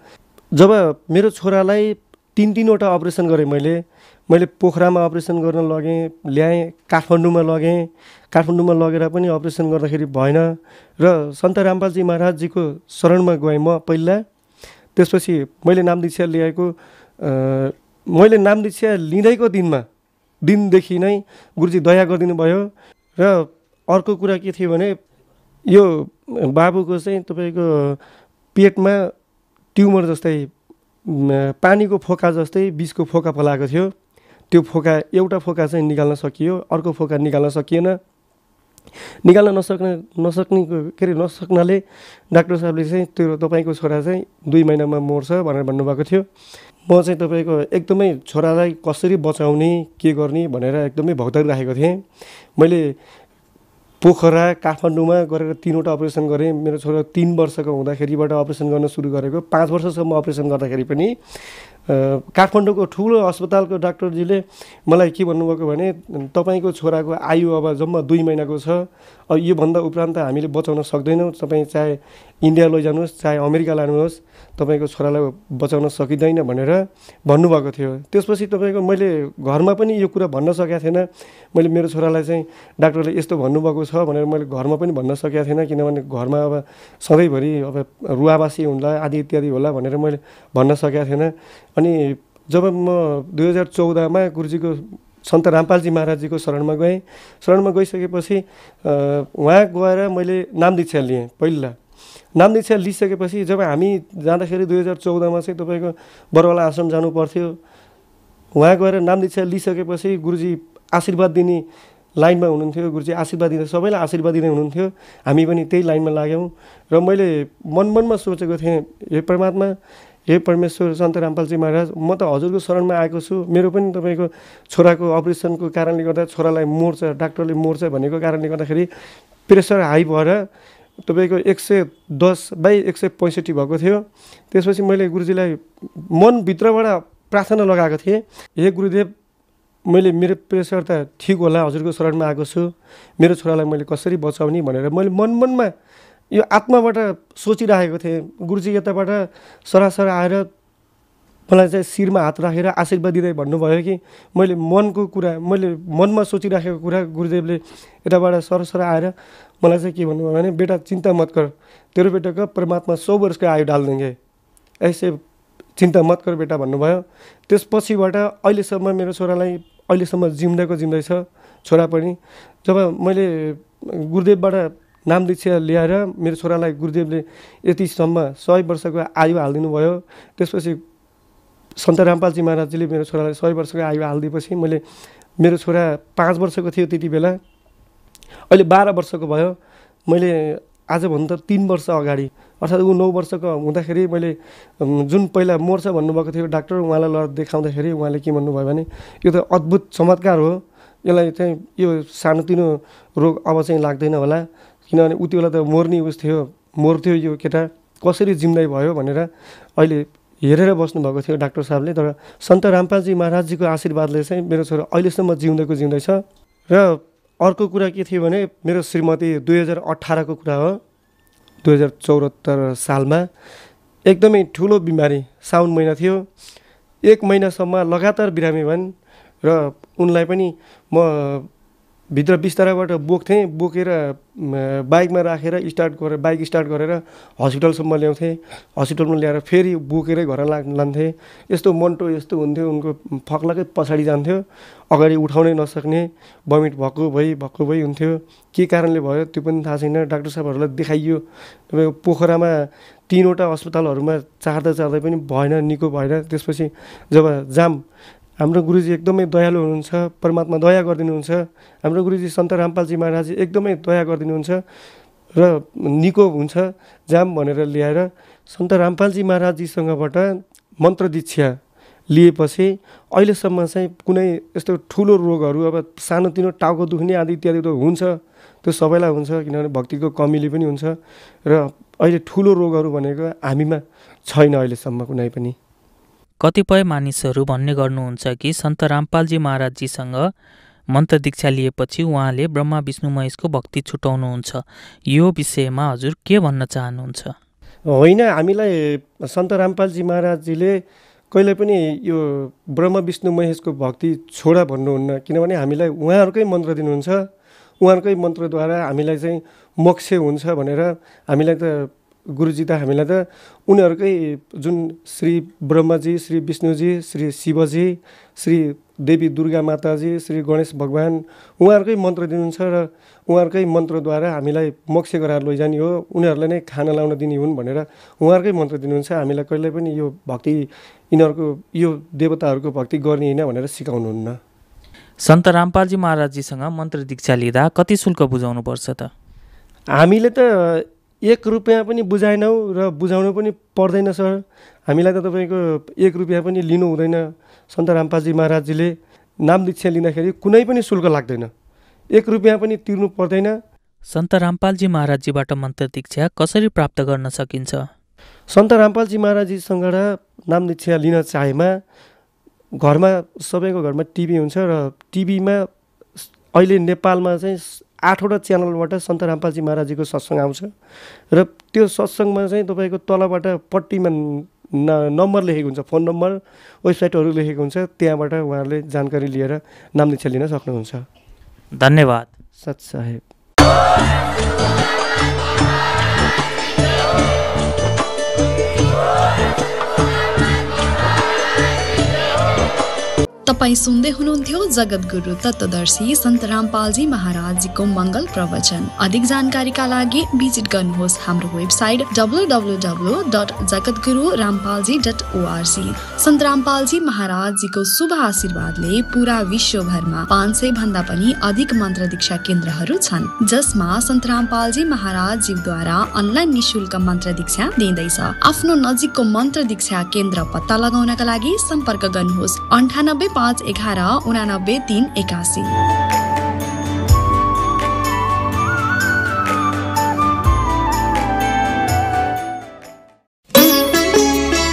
जब मेरो छोरालाई तिन तिनवटा अपरेसन गरेँ मैले मैले पोखरामा अपरेसन गर्न लगेँ ल्याएँ काठमाडौँमा लगेँ काठमाडौँमा लगेर पनि अपरेसन गर्दाखेरि भएन र सन्त रामपालजी महाराजजीको शरणमा गएँ म पहिला त्यसपछि मैले नाम दीक्षा ल्याएको मैले नाम दीक्षा लिँदैको दिनमा दिनदेखि नै गुरुजी दया गरिदिनु भयो र अर्को कुरा के थियो भने यो बाबुको चाहिँ तपाईँको पेटमा ट्युमर जस्तै पानीको फोका जस्तै बिचको फोका पलाएको थियो त्यो फोका एउटा फोका चाहिँ निकाल्न सकियो अर्को फोका निकाल्न सकिएन निकाल्न नसक्ने नसक्नेको के अरे नसक्नाले डाक्टर साहबले चाहिँ त्यो तपाईँको छोरा चाहिँ दुई महिनामा मर्छ भनेर भन्नुभएको थियो म चाहिँ तपाईँको एकदमै छोरालाई कसरी बचाउने के गर्ने भनेर एकदमै राखेको थिएँ मैले पोखरा काठमाडौँमा गरेर तिनवटा अपरेसन गरेँ मेरो छोरा तिन वर्षको हुँदाखेरिबाट अपरेसन गर्न सुरु गरेको पाँच वर्षसम्म अपरेसन गर्दाखेरि पनि काठमाडौँको ठुलो अस्पतालको डाक्टरजीले मलाई के भन्नुभएको भने तपाईँको छोराको आयु अब जम्मा दुई महिनाको छ अब योभन्दा उपरान्त हामीले बचाउन सक्दैनौँ तपाईँ चाहे इन्डिया लैजानुहोस् चाहे अमेरिका लानुहोस् तपाईँको छोरालाई बचाउन सकिँदैन भनेर भन्नुभएको थियो त्यसपछि तपाईँको मैले घरमा पनि यो कुरा भन्न सकेको थिएन मैले मेरो छोरालाई चाहिँ डाक्टरले यस्तो भन्नुभएको छ भनेर मैले घरमा पनि भन्न सकेको थिएन किनभने घरमा अब सधैँभरि अब रुवावासी हुन्ला आदि इत्यादि होला भनेर मैले भन्न सकेको थिएन अनि जब म दुई हजार चौधमा गुरुजीको सन्त रामपालजी महाराजजीको शरणमा गएँ शरणमा गइसकेपछि उहाँ गएर मैले नाम दीक्षा लिएँ पहिला नाम दीक्षा लिइसकेपछि जब हामी जाँदाखेरि दुई हजार चौधमा चाहिँ तपाईँको बरवाला आश्रम जानु पर्थ्यो उहाँ गएर नाम दीक्षा लिइसकेपछि गुरुजी आशीर्वाद दिने लाइनमा हुनुहुन्थ्यो गुरुजी आशीर्वाद दिँदा सबैलाई आशीर्वाद दिने हुनुहुन्थ्यो हामी पनि त्यही लाइनमा लाग्यौँ र मैले मनमनमा सोचेको थिएँ हे परमात्मा हे परमेश्वर सन्त रामपालजी महाराज म त हजुरको शरणमा आएको छु मेरो पनि तपाईँको छोराको अपरेसनको कारणले गर्दा छोरालाई मोर्छ डाक्टरले मोर्छ भनेको कारणले गर्दाखेरि प्रेसर हाई भएर तपाईँको एक सय दस बाई एक सय पैँसठी भएको थियो त्यसपछि मैले गुरुजीलाई मनभित्रबाट प्रार्थना लगाएको थिएँ हे गुरुदेव मैले मेरो प्रेसर त ठिक होला हजुरको शरणमा आएको छु मेरो छोरालाई मैले कसरी बचाउने भनेर मैले मन मनमा यो आत्माबाट सोचिराखेको थिएँ गुरुजी यताबाट सरासर आएर मलाई चाहिँ शिरमा हात राखेर आशीर्वाद दिँदै भन्नुभयो कि मैले मनको कुरा मैले मनमा सोचिराखेको कुरा गुरुदेवले यताबाट सरसर आएर मलाई चाहिँ के भन्नु भने बेटा चिन्ता मत कर तेरो बेटाको परमात्मा सौ वर्षको आयु डालिदिङ्गे यसै चिन्ता मत कर बेटा भन्नुभयो त्यसपछिबाट अहिलेसम्म मेरो छोरालाई अहिलेसम्म जिम्दाको जिम्दैछ छोरा पनि जब मैले गुरुदेवबाट नाम दीक्षा ल्याएर मेरो छोरालाई गुरुदेवले यतिसम्म सय वर्षको आयु हालिदिनु भयो त्यसपछि सन्त रामपालजी महाराजजीले मेरो छोरालाई सय वर्षको आयु हालिदिएपछि मैले मेरो छोरा पाँच वर्षको थियो त्यति बेला अहिले बाह्र वर्षको भयो मैले आजभन्दा तिन वर्ष अगाडि अर्थात् ऊ नौ वर्षको हुँदाखेरि मैले जुन पहिला मर्छ भन्नुभएको थियो डाक्टर उहाँलाई ल देखाउँदाखेरि उहाँले के भन्नुभयो भने यो त अद्भुत चमत्कार हो यसलाई चाहिँ यो सानोतिनो रोग अब चाहिँ लाग्दैन होला किनभने उति बेला त मर्ने उस थियो मर्थ्यो यो केटा कसरी जिम्दै भयो भनेर अहिले हेरेर बस्नुभएको थियो डाक्टर साहबले तर सन्त रामपालजी महाराजजीको आशीर्वादले चाहिँ मेरो छोरा अहिलेसम्म जिउँदैको जिउँदैछ र अर्को कुरा के थियो भने मेरो श्रीमती दुई हजार अठारको कुरा हो दुई हजार चौहत्तर सालमा एकदमै ठुलो बिमारी साउन महिना थियो एक महिनासम्म लगातार बिरामी भन् र उनलाई पनि म भित्र बिस्ताराबाट बोक्थेँ बोकेर बाइकमा राखेर स्टार्ट गरेर बाइक स्टार्ट गरेर हस्पिटलसम्म ल्याउँथेँ हस्पिटलमा ल्याएर फेरि बोकेरै घर ला लान्थेँ यस्तो मन्टो यस्तो हुन्थ्यो उनको फक्लाकै पछाडि जान्थ्यो अगाडि उठाउनै नसक्ने बमिट भएको भई भएको भई हुन्थ्यो के कारणले भयो त्यो पनि थाहा छैन डाक्टर साहबहरूलाई देखाइयो तपाईँको पोखरामा तिनवटा अस्पतालहरूमा चार्दा चार्दै पनि भएन निको भएन त्यसपछि जब जाम हाम्रो गुरुजी एकदमै दयालु हुनुहुन्छ परमात्मा दया गरिदिनुहुन्छ हाम्रो गुरुजी सन्त रामपालजी महाराज एकदमै दया गरिदिनुहुन्छ र निको हुन्छ जाम भनेर ल्याएर सन्त रामपालजी महाराजजीसँगबाट मन्त्र दीक्षा लिएपछि अहिलेसम्म चाहिँ कुनै यस्तो ठुलो रोगहरू अब सानोतिनो टाउको दुख्ने आदि इत्यादि त हुन्छ त्यो सबैलाई हुन्छ किनभने भक्तिको कमीले पनि हुन्छ र अहिले ठुलो रोगहरू भनेको हामीमा छैन अहिलेसम्म कुनै पनि कतिपय मानिसहरू भन्ने गर्नुहुन्छ कि सन्त रामपालजी महाराजजीसँग मन्त्र दीक्षा लिएपछि उहाँले ब्रह्मा विष्णु महेशको भक्ति छुटाउनुहुन्छ यो विषयमा हजुर के भन्न चाहनुहुन्छ होइन हामीलाई सन्त रामपालजी महाराजजीले कहिले पनि यो ब्रह्म विष्णु महेशको भक्ति छोड भन्नुहुन्न किनभने हामीलाई उहाँहरूकै मन्त्र दिनुहुन्छ उहाँहरूकै मन्त्रद्वारा हामीलाई चाहिँ मोक्ष हुन्छ भनेर हामीलाई त गुरुजी त हामीलाई त उनीहरूकै जुन श्री ब्रह्मजी श्री विष्णुजी श्री शिवजी श्री देवी दुर्गा माताजी श्री गणेश भगवान् उहाँहरूकै मन्त्र दिनुहुन्छ र उहाँहरूकै मन्त्रद्वारा हामीलाई मोक्ष गराएर लैजाने हो उनीहरूलाई नै खाना लाउन दिने हुन् भनेर उहाँहरूकै मन्त्र दिनुहुन्छ हामीलाई कहिले पनि यो भक्ति यिनीहरूको यो देवताहरूको भक्ति गर्ने होइन भनेर सिकाउनुहुन्न सन्त रामपालजी महाराजजीसँग मन्त्र दीक्षा लिँदा कति शुल्क बुझाउनुपर्छ त हामीले त एक रुपियाँ पनि बुझाएनौ र बुझाउनु पनि पर्दैन सर हामीलाई त तपाईँको एक रुपियाँ पनि लिनु हुँदैन सन्त रामपाजी महाराजजीले नाम दीक्षा लिँदाखेरि कुनै पनि शुल्क लाग्दैन एक रुपियाँ पनि तिर्नु पर्दैन सन्त रामपालजी महाराजजीबाट मन्त्र दीक्षा कसरी प्राप्त गर्न सकिन्छ सन्त रामपालजी महाराजजीसँग नाम दीक्षा लिन चाहेमा घरमा सबैको घरमा टिभी हुन्छ र टिभीमा अहिले नेपालमा चाहिँ आठवटा च्यानलबाट सन्त रामपालजी महाराजीको सत्सङ्ग आउँछ र त्यो सत्सङ्गमा चाहिँ तपाईँको तलबाट पट्टीमा न नम्बर लेखेको हुन्छ फोन नम्बर वेबसाइटहरू लेखेको हुन्छ त्यहाँबाट उहाँहरूले जानकारी लिएर नाम लिन सक्नुहुन्छ धन्यवाद सच साहेब तपाईँ सुन्दै हुनुहुन्थ्यो जगत गुरु तत्वदर्शी सन्त रामपालजी महाराजजीको मङ्गल प्रवचन अधिक जानकारीका लागि भिजिट गर्नुहोस् हाम्रो वेबसाइट डब्लु डट जगत गुरु रामपालजी डट ओआरसी सन्त रामपालजी महाराजजीको शुभ आशीर्वादले पुरा विश्वभरमा पाँच सय भन्दा पनि अधिक मन्त्र दीक्षा केन्द्रहरू छन् जसमा सन्त रामपालजी महाराजजीद्वारा अनलाइन निशुल्क मन्त्र दीक्षा दिँदैछ आफ्नो नजिकको मन्त्र दीक्षा केन्द्र पत्ता लगाउनका लागि सम्पर्क गर्नुहोस् अन्ठानब्बे पाँच एघार उनानब्बे तिन एकासी